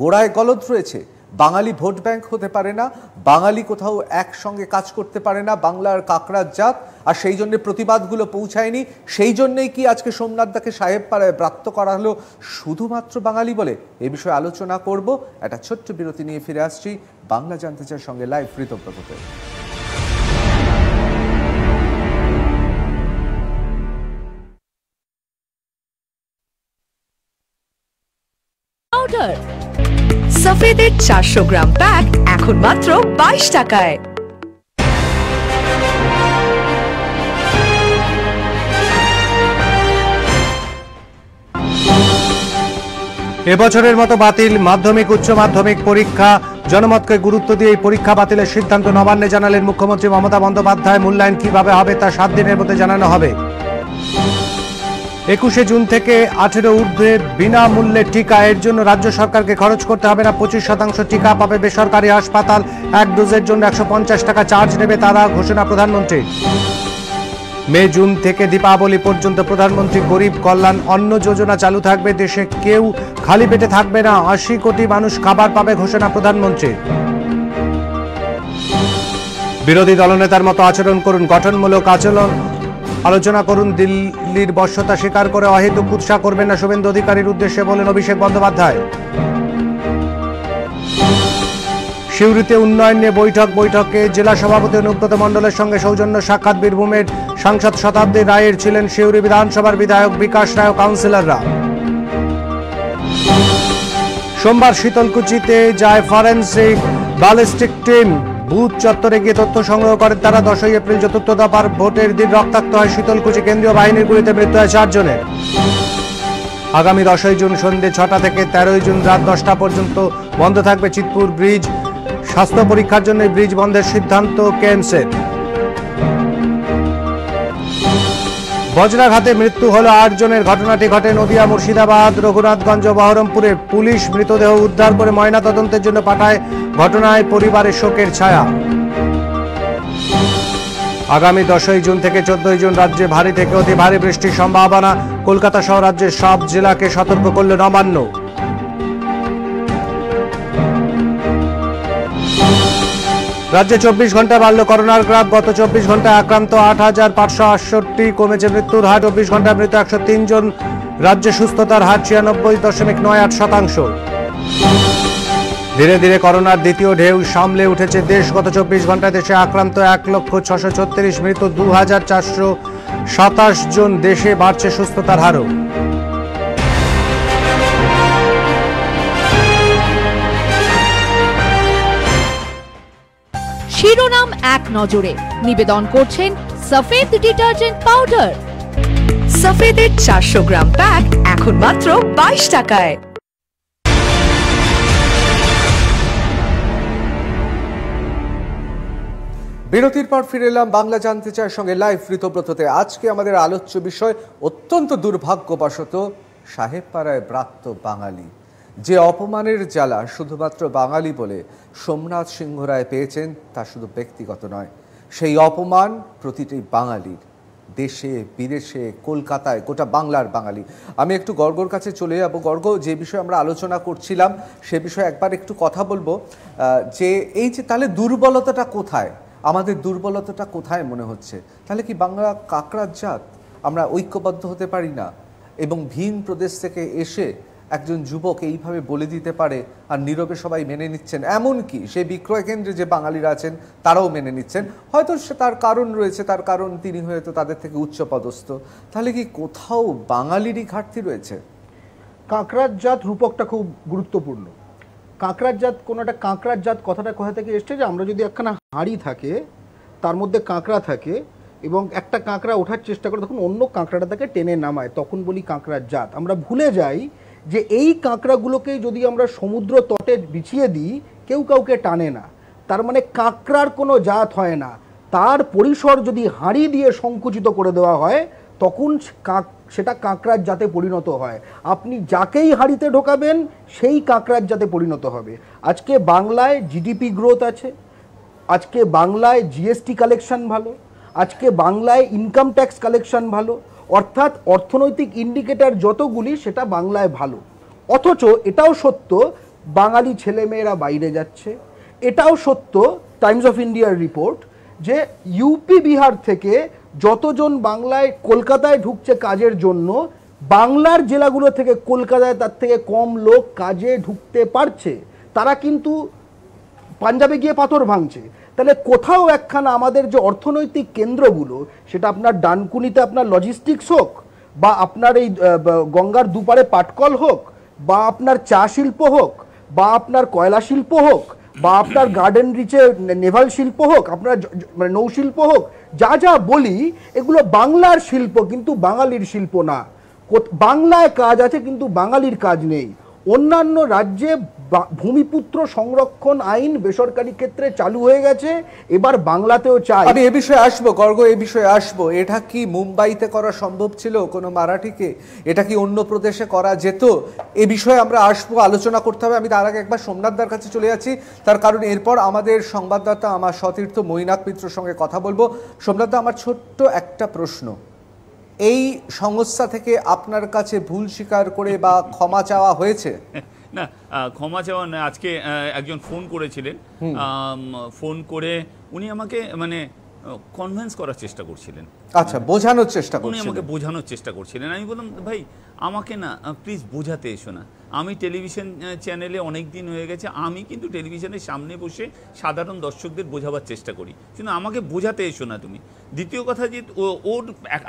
গোড়ায় গলদ রয়েছে বাঙালি ভোট ব্যাংক হতে পারে না বাঙালি কোথাও একসঙ্গে কাজ করতে পারে না বাংলার কাকড়ার জাত আর সেই জন্য প্রতিবাদগুলো পৌঁছায়নি সেই জন্যই কি আজকে সোমনাথ দাকে সাহেব পাড়ায় ব্রাত্য করা হলো শুধুমাত্র বাঙালি বলে এ বিষয়ে আলোচনা করব একটা ছোট্ট বিরতি নিয়ে ফিরে আসছি বাংলা জানতে চার সঙ্গে লাইভ কৃতজ্ঞতে powder সফেদের চারশো গ্রাম প্যাক এখন মাত্র বাইশ টাকায় এবছরের মতো বাতিল মাধ্যমিক উচ্চ মাধ্যমিক পরীক্ষা জনমতকে গুরুত্ব দিয়ে এই পরীক্ষা বাতিলের সিদ্ধান্ত নবান্নে জানালেন মুখ্যমন্ত্রী মমতা বন্দ্যোপাধ্যায় মূল্যায়ন কিভাবে হবে তা সাত দিনের মধ্যে জানানো হবে একুশে জুন থেকে আঠেরো ঊর্ধ্বে বিনামূল্যে টিকা এর জন্য রাজ্য সরকারকে খরচ করতে হবে না পঁচিশ শতাংশ টিকা পাবে বেসরকারি হাসপাতাল এক ডোজের জন্য একশো টাকা চার্জ নেবে তারা ঘোষণা প্রধানমন্ত্রী মে জুন থেকে দীপাবলি পর্যন্ত প্রধানমন্ত্রী গরিব কল্যাণ অন্ন যোজনা চালু থাকবে দেশে কেউ খালি পেটে থাকবে না আশি কোটি মানুষ খাবার পাবে ঘোষণা প্রধানমন্ত্রী বিরোধী দলনেতার মতো আচরণ করুন গঠনমূলক আচরণ আলোচনা করুন দিল্লির বশ্যতা স্বীকার করে অহেতুক উৎসাহ করবেন না শুভেন্দু অধিকারীর উদ্দেশ্যে বলেন অভিষেক বন্দ্যোপাধ্যায় সিউড়িতে উন্নয়ন নিয়ে বৈঠক বৈঠকে জেলা সভাপতি অনুব্রত মণ্ডলের সঙ্গে সৌজন্য সাক্ষাৎ বীরভূমের সাংসদ শতাব্দী রায়ের ছিলেন সিউড়ি বিধানসভার বিধায়ক বিকাশ রায় কাউন্সিলররা সোমবার শীতলকুচিতে যায় ফরেন্সিক ব্যালিস্টিক টিম বুথ চত্বরে গিয়ে তথ্য সংগ্রহ করেন তারা দশই এপ্রিল চতুর্থ দফার ভোটের দিন রক্তাক্ত হয় শীতলকুচি কেন্দ্রীয় বাহিনীর গুলিতে মৃত্যু হয় চারজনের আগামী দশই জুন সন্ধে ছটা থেকে তেরোই জুন রাত দশটা পর্যন্ত বন্ধ থাকবে চিতপুর ব্রিজ স্বাস্থ্য পরীক্ষার জন্য ব্রিজ বন্ধের সিদ্ধান্ত কেমসের বজ্রাঘাতে মৃত্যু হল আট জনের ঘটনাটি ঘটে নদিয়া মুর্শিদাবাদ রঘুনাথগঞ্জ বহরমপুরে পুলিশ মৃতদেহ উদ্ধার করে ময়না তদন্তের জন্য পাঠায় ঘটনায় পরিবারের শোকের ছায়া আগামী দশই জুন থেকে চোদ্দই জুন রাজ্যে ভারী থেকে অতি ভারী বৃষ্টির সম্ভাবনা কলকাতা সহ রাজ্যের সব জেলাকে সতর্ক করল নবান্ন রাজ্যে চব্বিশ ঘন্টা বাড়ল করোনার গ্রাফ গত চব্বিশ ঘন্টায় আক্রান্ত আট হাজার পাঁচশো আটষট্টি কমেছে মৃত্যুর হার চব্বিশ ঘন্টায় মৃত্যু একশো জন রাজ্যে সুস্থতার হার ছিয়ানব্বই দশমিক নয় আট শতাংশ ধীরে ধীরে করোনার দ্বিতীয় ঢেউ সামলে উঠেছে দেশ গত চব্বিশ ঘন্টায় দেশে আক্রান্ত এক লক্ষ ছশো ছত্রিশ মৃত দু হাজার চারশো সাতাশ জন দেশে বাড়ছে সুস্থতার হারও এক নজরে নিবেদন করছেন সফেদ ডিটারজেন্ট পাউডার সফেদের চারশো গ্রাম প্যাক এখন মাত্র বাইশ টাকায় বিরতির পর ফিরে এলাম বাংলা জানতে চায় সঙ্গে লাইভ ঋতব্রততে আজকে আমাদের আলোচ্য বিষয় অত্যন্ত দুর্ভাগ্যবশত সাহেবপাড়ায় ব্রাত্য বাঙালি যে অপমানের জ্বালা শুধুমাত্র বাঙালি বলে সোমনাথ সিংহ রায় পেয়েছেন তা শুধু ব্যক্তিগত নয় সেই অপমান প্রতিটি বাঙালির দেশে বিদেশে কলকাতায় গোটা বাংলার বাঙালি আমি একটু গর্গর কাছে চলে যাব গর্গ যে বিষয়ে আমরা আলোচনা করছিলাম সে বিষয়ে একবার একটু কথা বলবো যে এই যে তাহলে দুর্বলতাটা কোথায় আমাদের দুর্বলতাটা কোথায় মনে হচ্ছে তাহলে কি বাংলা কাকড়ার জাত আমরা ঐক্যবদ্ধ হতে পারি না এবং ভিন প্রদেশ থেকে এসে একজন যুবক এইভাবে বলে দিতে পারে আর নীরবে সবাই মেনে নিচ্ছেন এমনকি সেই বিক্রয় কেন্দ্রে যে বাঙালিরা আছেন তারাও মেনে নিচ্ছেন হয়তো সে তার কারণ রয়েছে তার কারণ তিনি হয়তো তাদের থেকে উচ্চপদস্থ তাহলে কি কোথাও বাঙালিরই ঘাটতি রয়েছে কাঁকড়ার জাত রূপকটা খুব গুরুত্বপূর্ণ কাঁকড়ার জাত কোনো একটা কাঁকড়ার জাত কথাটা কোথা থেকে এসছে যে আমরা যদি একখানা হাঁড়ি থাকে তার মধ্যে কাঁকড়া থাকে এবং একটা কাঁকড়া ওঠার চেষ্টা করে তখন অন্য কাঁকড়াটা তাকে টেনে নামায় তখন বলি কাঁকড়ার জাত আমরা ভুলে যাই যে এই কাঁকড়াগুলোকে যদি আমরা সমুদ্র তটে বিছিয়ে দিই কেউ কাউকে টানে না তার মানে কাঁকড়ার কোনো জাত হয় না তার পরিসর যদি হাঁড়ি দিয়ে সংকুচিত করে দেওয়া হয় তখন সেটা কাঁকড়ার জাতে পরিণত হয় আপনি যাকেই হাঁড়িতে ঢোকাবেন সেই কাঁকড়ার জাতে পরিণত হবে আজকে বাংলায় জিডিপি গ্রোথ আছে আজকে বাংলায় জিএসটি কালেকশন ভালো আজকে বাংলায় ইনকাম ট্যাক্স কালেকশন ভালো অর্থাৎ অর্থনৈতিক ইন্ডিকেটার যতগুলি সেটা বাংলায় ভালো অথচ এটাও সত্য বাঙালি ছেলেমেয়েরা বাইরে যাচ্ছে এটাও সত্য টাইমস অফ ইন্ডিয়ার রিপোর্ট যে ইউপি বিহার থেকে যতজন বাংলায় কলকাতায় ঢুকছে কাজের জন্য বাংলার জেলাগুলো থেকে কলকাতায় তার থেকে কম লোক কাজে ঢুকতে পারছে তারা কিন্তু পাঞ্জাবে গিয়ে পাথর ভাঙছে তাহলে কোথাও একখানা আমাদের যে অর্থনৈতিক কেন্দ্রগুলো সেটা আপনার ডানকুনিতে আপনার লজিস্টিক্স হোক বা আপনার এই গঙ্গার দুপারে পাটকল হোক বা আপনার চা শিল্প হোক বা আপনার কয়লা শিল্প হোক বা আপনার গার্ডেন রিচে নেভাল শিল্প হোক আপনার মানে নৌশিল্প হোক যা যা বলি এগুলো বাংলার শিল্প কিন্তু বাঙালির শিল্প না বাংলায় কাজ আছে কিন্তু বাঙালির কাজ নেই অন্যান্য রাজ্যে ভূমিপুত্র সংরক্ষণ আইন বেসরকারি ক্ষেত্রে চালু হয়ে গেছে এবার বাংলাতেও চাই আমি এ বিষয়ে আসবো গর্গ এ বিষয়ে আসবো এটা কি মুম্বাইতে করা সম্ভব ছিল কোনো মারাঠিকে এটা কি অন্য প্রদেশে করা যেত এ বিষয়ে আমরা আসবো আলোচনা করতে হবে আমি তার আগে একবার সোমনাথদার কাছে চলে যাচ্ছি তার কারণ এরপর আমাদের সংবাদদাতা আমার সতীর্থ মৈনাক মিত্রর সঙ্গে কথা বলবো সোমনাথদা আমার ছোট্ট একটা প্রশ্ন এই সংস্থা থেকে আপনার কাছে ভুল স্বীকার করে বা ক্ষমা চাওয়া হয়েছে না ক্ষমা চাওয়া না আজকে একজন ফোন করেছিলেন ফোন করে উনি আমাকে মানে কনভেন্স করার চেষ্টা করছিলেন আচ্ছা মানে বোঝানোর চেষ্টা উনি আমাকে বোঝানোর চেষ্টা করছিলেন আমি বললাম ভাই আমাকে না প্লিজ বোঝাতে এসো না আমি টেলিভিশন চ্যানেলে অনেক দিন হয়ে গেছে আমি কিন্তু টেলিভিশনের সামনে বসে সাধারণ দর্শকদের বোঝাবার চেষ্টা করি কিন্তু আমাকে বোঝাতে এসো না তুমি দ্বিতীয় কথা যে ওর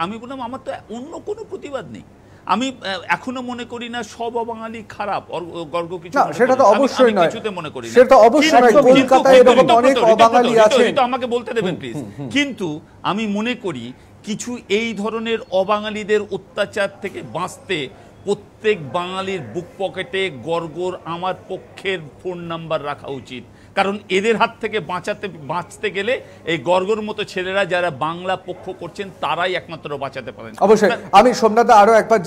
আমি বললাম আমার তো অন্য কোনো প্রতিবাদ নেই আমি এখনো মনে করি না সব অবাঙালি খারাপ গর্গ কিছু সেটা তো অবশ্যই কিছুতে আমাকে বলতে দেবেন প্লিজ কিন্তু আমি মনে করি কিছু এই ধরনের অবাঙালিদের অত্যাচার থেকে বাঁচতে প্রত্যেক বাঙালির বুক পকেটে গর্গর আমার পক্ষের ফোন নাম্বার রাখা উচিত কারণ এদের হাত থেকে বাঁচাতে বাঁচতে গেলে এই গর্গর মতো ছেলেরা যারা বাংলা পক্ষ করছেন তারাই একমাত্র বাঁচাতে পারেন অবশ্যই আমি সোমনাথ আরও একবার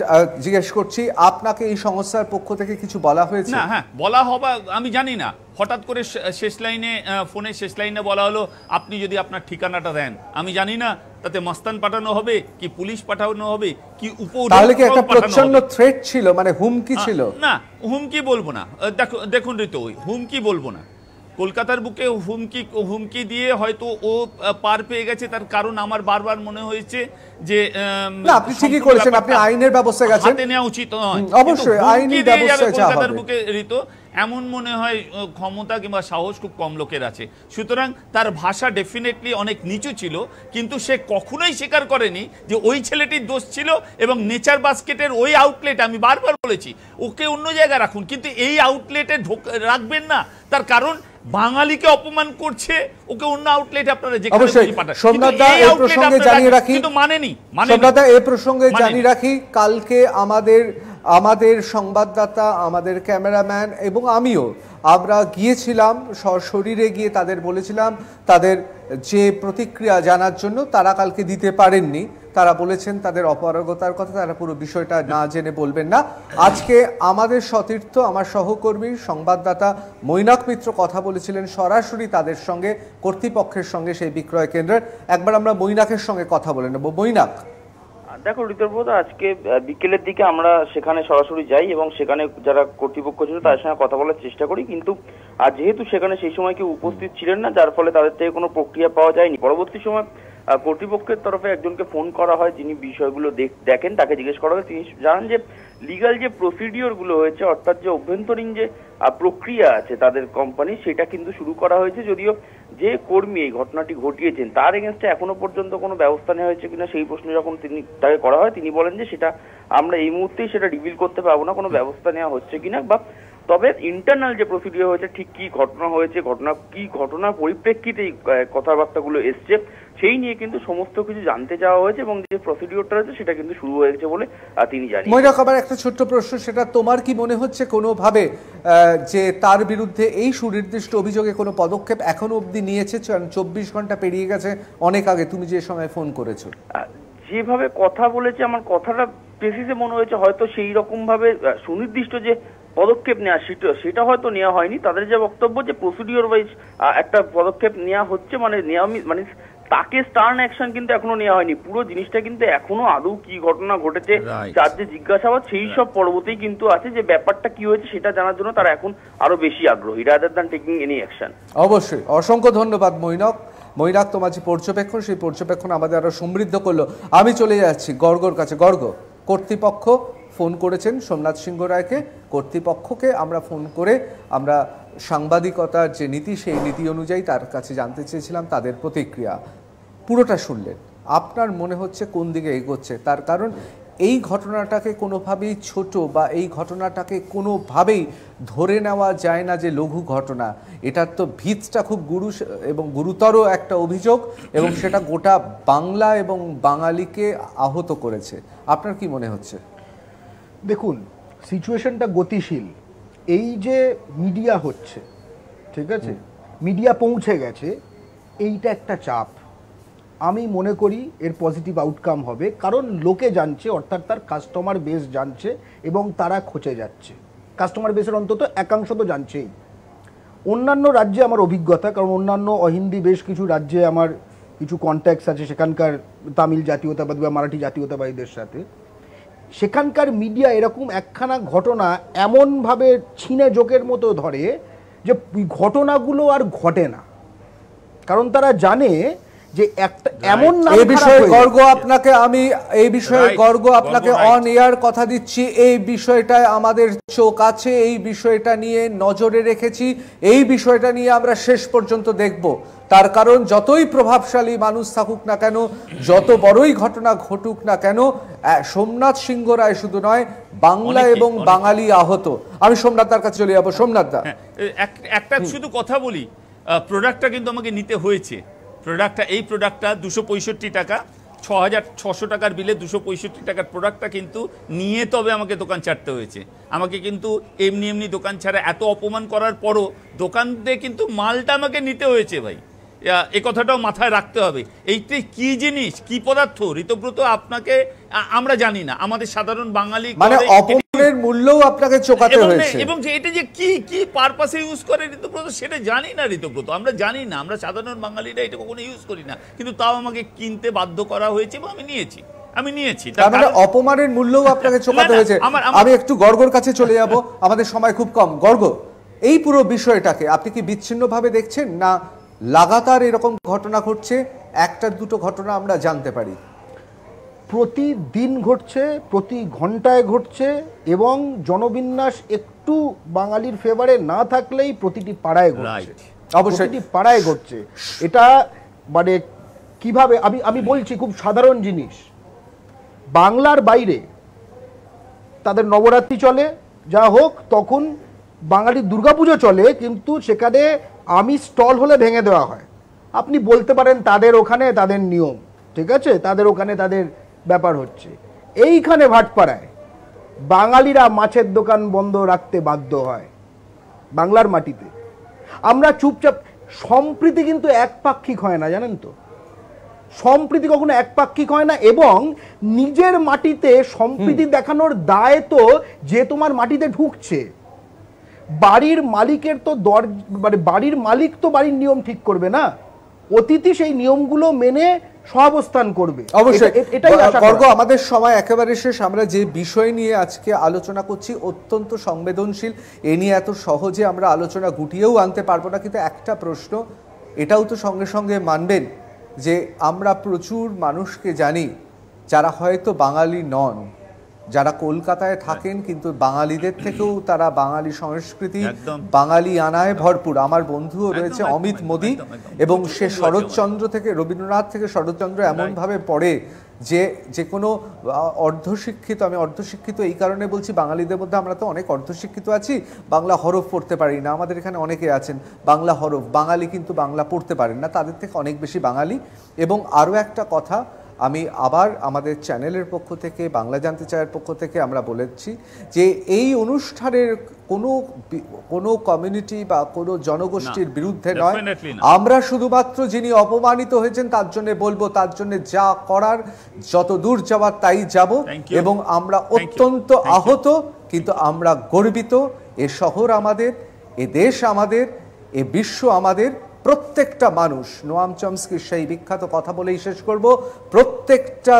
জিজ্ঞেস করছি আপনাকে এই সংস্থার পক্ষ থেকে কিছু বলা হয়েছে না হ্যাঁ বলা হবা আমি জানি না হঠাৎ করে শেষ লাইনে ফোনে শেষ লাইনে বলা হলো আপনি যদি আপনার ঠিকানাটা দেন আমি জানি না তাতে মস্তান পাঠানো হবে কি পুলিশ পাঠানো হবে কি উপ থ্রেট ছিল মানে হুমকি ছিল না হুমকি বলবো না দেখো দেখুন ঋতু হুমকি বলবো না কলকাতার বুকে হুমকি হুমকি দিয়ে হয়তো ও পার পেয়ে গেছে তার কারণ আমার বারবার মনে হয়েছে যে আপনি ঠিকই করেছেন আপনি আইনের ব্যবস্থা গেছেন হাতে নেওয়া উচিত নয় অবশ্যই আইনি ব্যবস্থা কলকাতার বুকে রীত এমন মনে হয় ক্ষমতা কিংবা সাহস খুব কম লোকের আছে সুতরাং তার ভাষা ডেফিনেটলি অনেক নিচু ছিল কিন্তু সে কখনোই স্বীকার করেনি যে ওই ছেলেটির দোষ ছিল এবং নেচার বাস্কেটের ওই আউটলেট আমি বারবার বলেছি ওকে অন্য জায়গায় রাখুন কিন্তু এই আউটলেটে ঢোক রাখবেন না তার কারণ বাঙালিকে অপমান করছে ওকে অন্য আউটলেট আপনারা যে অবশ্যই এই প্রসঙ্গে জানিয়ে রাখি কিন্তু মানেনি মানে এই প্রসঙ্গে মানে জানিয়ে রাখি কালকে আমাদের আমাদের সংবাদদাতা আমাদের ক্যামেরাম্যান এবং আমিও আমরা গিয়েছিলাম শরীরে গিয়ে তাদের বলেছিলাম তাদের যে প্রতিক্রিয়া জানার জন্য তারা কালকে দিতে পারেননি তারা বলেছেন তাদের অপারগতার কথা তারা পুরো বিষয়টা না জেনে বলবেন না আজকে আমাদের সতীর্থ আমার সহকর্মী সংবাদদাতা মৈনাক মিত্র কথা বলেছিলেন সরাসরি তাদের সঙ্গে কর্তৃপক্ষের সঙ্গে সেই বিক্রয় কেন্দ্রের একবার আমরা মৈনাকের সঙ্গে কথা বলে নেব মৈনাক দেখো ঋতুব্রত আজকে বিকেলের দিকে আমরা সেখানে সরাসরি যাই এবং সেখানে যারা কর্তৃপক্ষ ছিল তাদের সঙ্গে কথা বলার চেষ্টা করি কিন্তু আর যেহেতু সেখানে সেই সময় কেউ উপস্থিত ছিলেন না যার ফলে তাদের থেকে কোনো প্রক্রিয়া পাওয়া যায়নি পরবর্তী সময় কর্তৃপক্ষের তরফে একজনকে ফোন করা হয় যিনি বিষয়গুলো দেখেন তাকে জিজ্ঞেস করা হয় তিনি জানান যে লিগাল যে প্রসিডিওরগুলো হয়েছে অর্থাৎ যে অভ্যন্তরীণ যে প্রক্রিয়া আছে তাদের কোম্পানি সেটা কিন্তু শুরু করা হয়েছে যদিও যে কর্মী এই ঘটনাটি ঘটিয়েছেন তার এগেনস্টে এখনো পর্যন্ত কোনো ব্যবস্থা নেওয়া হয়েছে কিনা সেই প্রশ্ন যখন তিনি তাকে করা হয় তিনি বলেন যে সেটা আমরা এই মুহূর্তেই সেটা রিভিল করতে পারবো না কোনো ব্যবস্থা নেওয়া হচ্ছে কিনা বা তবে ইন্টারনাল যে প্রসিডিওর হয়েছে ঠিক কি ঘটনা হয়েছে ঘটনা কি ঘটনার পরিপ্রেক্ষিতে কথাবার্তাগুলো এসছে সেই নিয়ে কিন্তু সমস্ত কিছু জানতে চাওয়া হয়েছে এবং যে প্রসিডিওরটা রয়েছে সেটা কিন্তু শুরু হয়েছে বলে তিনি জানেন মহিলা খাবার একটা ছোট্ট প্রশ্ন সেটা তোমার কি মনে হচ্ছে কোনোভাবে যে তার বিরুদ্ধে এই সুনির্দিষ্ট অভিযোগে কোনো পদক্ষেপ এখনো অবধি নিয়েছে চব্বিশ ঘন্টা পেরিয়ে গেছে অনেক আগে তুমি যে সময় ফোন করেছো যেভাবে কথা বলেছে আমার কথাটা বেসিসে মনে হয়েছে হয়তো সেই রকম ভাবে সুনির্দিষ্ট যে পদক্ষেপ নেওয়া সেটা সেটা হয়তো নেওয়া হয়নি তাদের যে বক্তব্য যে প্রসিডিওর ওয়াইজ একটা পদক্ষেপ নেওয়া হচ্ছে মানে নেওয়া মানে তাকে স্টার্ন অ্যাকশন কিন্তু এখনো নেওয়া হয়নি পুরো জিনিসটা কিন্তু এখনো আদৌ কি ঘটনা ঘটেছে যার যে জিজ্ঞাসাবাদ সেই সব পর্বতেই কিন্তু আছে যে ব্যাপারটা কি হয়েছে সেটা জানার জন্য তারা এখন আরো বেশি আগ্রহী rather than taking any action অবশ্যই অসংখ্য ধন্যবাদ মৈনক মৈনাক তোমার যে পর্যবেক্ষণ সেই পর্যবেক্ষণ আমাদের আরো সমৃদ্ধ করলো আমি চলে যাচ্ছি গর্গর কাছে গর্গ কর্তৃপক্ষ ফোন করেছেন সোমনাথ সিংহ রায়কে কর্তৃপক্ষকে আমরা ফোন করে আমরা সাংবাদিকতার যে নীতি সেই নীতি অনুযায়ী তার কাছে জানতে চেয়েছিলাম তাদের প্রতিক্রিয়া পুরোটা শুনলেন আপনার মনে হচ্ছে কোন দিকে এগোচ্ছে তার কারণ এই ঘটনাটাকে কোনোভাবেই ছোট বা এই ঘটনাটাকে কোনোভাবেই ধরে নেওয়া যায় না যে লঘু ঘটনা এটার তো ভিতটা খুব গুরু এবং গুরুতর একটা অভিযোগ এবং সেটা গোটা বাংলা এবং বাঙালিকে আহত করেছে আপনার কি মনে হচ্ছে দেখুন সিচুয়েশনটা গতিশীল এই যে মিডিয়া হচ্ছে ঠিক আছে মিডিয়া পৌঁছে গেছে এইটা একটা চাপ আমি মনে করি এর পজিটিভ আউটকাম হবে কারণ লোকে জানছে অর্থাৎ তার কাস্টমার বেস জানছে এবং তারা খোঁচে যাচ্ছে কাস্টমার বেসের অন্তত একাংশ তো জানছেই অন্যান্য রাজ্যে আমার অভিজ্ঞতা কারণ অন্যান্য অহিন্দি বেশ কিছু রাজ্যে আমার কিছু কন্ট্যাক্টস আছে সেখানকার তামিল জাতীয়তাবাদী বা মারাঠি জাতীয়তাবাদীদের সাথে সেখানকার মিডিয়া এরকম একখানা ঘটনা এমনভাবে ছিনে জোকের মতো ধরে যে ঘটনাগুলো আর ঘটে না কারণ তারা জানে যে একটা এমন এই বিষয়ে গর্গ আপনাকে আমি এই বিষয়ে গর্গ আপনাকে অন এয়ার কথা দিচ্ছি এই বিষয়টায় আমাদের চোখ আছে এই বিষয়টা নিয়ে নজরে রেখেছি এই বিষয়টা নিয়ে আমরা শেষ পর্যন্ত দেখব তার কারণ যতই প্রভাবশালী মানুষ থাকুক না কেন যত বড়ই ঘটনা ঘটুক না কেন সোমনাথ সিংহ রায় শুধু নয় বাংলা এবং বাঙালি আহত আমি সোমনাথ তার কাছে চলে যাবো সোমনাথ দা হ্যাঁ, একটা শুধু কথা বলি প্রোডাক্টটা কিন্তু আমাকে নিতে হয়েছে প্রোডাক্টটা এই প্রোডাক্টটা দুশো টাকা ছ হাজার ছশো টাকার বিলে দুশো পঁয়ষট্টি টাকার প্রোডাক্টটা কিন্তু নিয়ে তবে আমাকে দোকান ছাড়তে হয়েছে আমাকে কিন্তু এমনি এমনি দোকান ছাড়া এত অপমান করার পরও দোকান দিয়ে কিন্তু মালটা আমাকে নিতে হয়েছে ভাই এ কথাটাও মাথায় রাখতে হবে এইটি কি জিনিস কি পদার্থ ঋতব্রত আপনাকে আমরা জানি না আমাদের সাধারণ বাঙালি মানে তাও আমাকে কিনতে বাধ্য করা হয়েছে আমি নিয়েছি আমি নিয়েছি মানে অপমানের মূল্যও আপনাকে চোকাতে হয়েছে আমি একটু গর্গর কাছে চলে যাব আমাদের সময় খুব কম গর্গ এই পুরো বিষয়টাকে আপনি কি বিচ্ছিন্ন ভাবে দেখছেন না লাগাতার এরকম ঘটনা ঘটছে একটা দুটো ঘটনা আমরা জানতে পারি প্রতিদিন ঘটছে প্রতি ঘন্টায় ঘটছে এবং জনবিন্যাস একটু বাঙালির ফেভারে না থাকলেই প্রতিটি পাড়ায় ঘটছে অবশ্যই পাড়ায় ঘটছে এটা মানে কিভাবে আমি আমি বলছি খুব সাধারণ জিনিস বাংলার বাইরে তাদের নবরাত্রি চলে যা হোক তখন বাঙালি দুর্গাপুজো চলে কিন্তু সেখানে আমি স্টল হলে ভেঙে দেওয়া হয় আপনি বলতে পারেন তাদের ওখানে তাদের নিয়ম ঠিক আছে তাদের ওখানে তাদের ব্যাপার হচ্ছে এইখানে ভাটপাড়ায় বাঙালিরা মাছের দোকান বন্ধ রাখতে বাধ্য হয় বাংলার মাটিতে আমরা চুপচাপ সম্প্রীতি কিন্তু একপাক্ষিক হয় না জানেন তো সম্প্রীতি কখনো একপাক্ষিক হয় না এবং নিজের মাটিতে সম্প্রীতি দেখানোর দায় তো যে তোমার মাটিতে ঢুকছে বাড়ির মালিকের তো দর মানে বাড়ির মালিক তো বাড়ির নিয়ম ঠিক করবে না অতিথি সেই নিয়মগুলো মেনে সহাবস্থান করবে অবশ্যই বর্গ আমাদের সময় একেবারে শেষ আমরা যে বিষয় নিয়ে আজকে আলোচনা করছি অত্যন্ত সংবেদনশীল এ নিয়ে এত সহজে আমরা আলোচনা গুটিয়েও আনতে পারবো না কিন্তু একটা প্রশ্ন এটাও তো সঙ্গে সঙ্গে মানবেন যে আমরা প্রচুর মানুষকে জানি যারা হয়তো বাঙালি নন যারা কলকাতায় থাকেন কিন্তু বাঙালিদের থেকেও তারা বাঙালি সংস্কৃতি বাঙালি আনায় ভরপুর আমার বন্ধুও রয়েছে অমিত মোদি এবং সে শরৎচন্দ্র থেকে রবীন্দ্রনাথ থেকে শরৎচন্দ্র এমনভাবে পড়ে যে যে কোনো অর্ধশিক্ষিত আমি অর্ধশিক্ষিত এই কারণে বলছি বাঙালিদের মধ্যে আমরা তো অনেক অর্ধশিক্ষিত আছি বাংলা হরফ পড়তে পারি না আমাদের এখানে অনেকে আছেন বাংলা হরফ বাঙালি কিন্তু বাংলা পড়তে পারেন না তাদের থেকে অনেক বেশি বাঙালি এবং আরও একটা কথা আমি আবার আমাদের চ্যানেলের পক্ষ থেকে বাংলা জানতে চায়ের পক্ষ থেকে আমরা বলেছি যে এই অনুষ্ঠানের কোনো কোনো কমিউনিটি বা কোনো জনগোষ্ঠীর বিরুদ্ধে নয় আমরা শুধুমাত্র যিনি অপমানিত হয়েছেন তার জন্য বলবো তার জন্য যা করার যত দূর যাওয়ার তাই যাব এবং আমরা অত্যন্ত আহত কিন্তু আমরা গর্বিত এ শহর আমাদের এ দেশ আমাদের এ বিশ্ব আমাদের প্রত্যেকটা মানুষ নোয়াম চমস্কির সেই বিখ্যাত কথা বলেই শেষ করব প্রত্যেকটা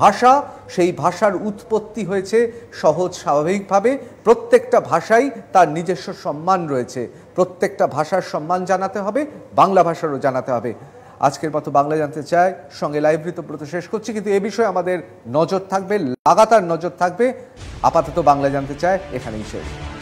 ভাষা সেই ভাষার উৎপত্তি হয়েছে সহজ স্বাভাবিকভাবে প্রত্যেকটা ভাষাই তার নিজস্ব সম্মান রয়েছে প্রত্যেকটা ভাষার সম্মান জানাতে হবে বাংলা ভাষারও জানাতে হবে আজকের মতো বাংলা জানতে চাই সঙ্গে লাইব্রেরিতে ব্রত শেষ করছি কিন্তু এ বিষয়ে আমাদের নজর থাকবে লাগাতার নজর থাকবে আপাতত বাংলা জানতে চায় এখানেই শেষ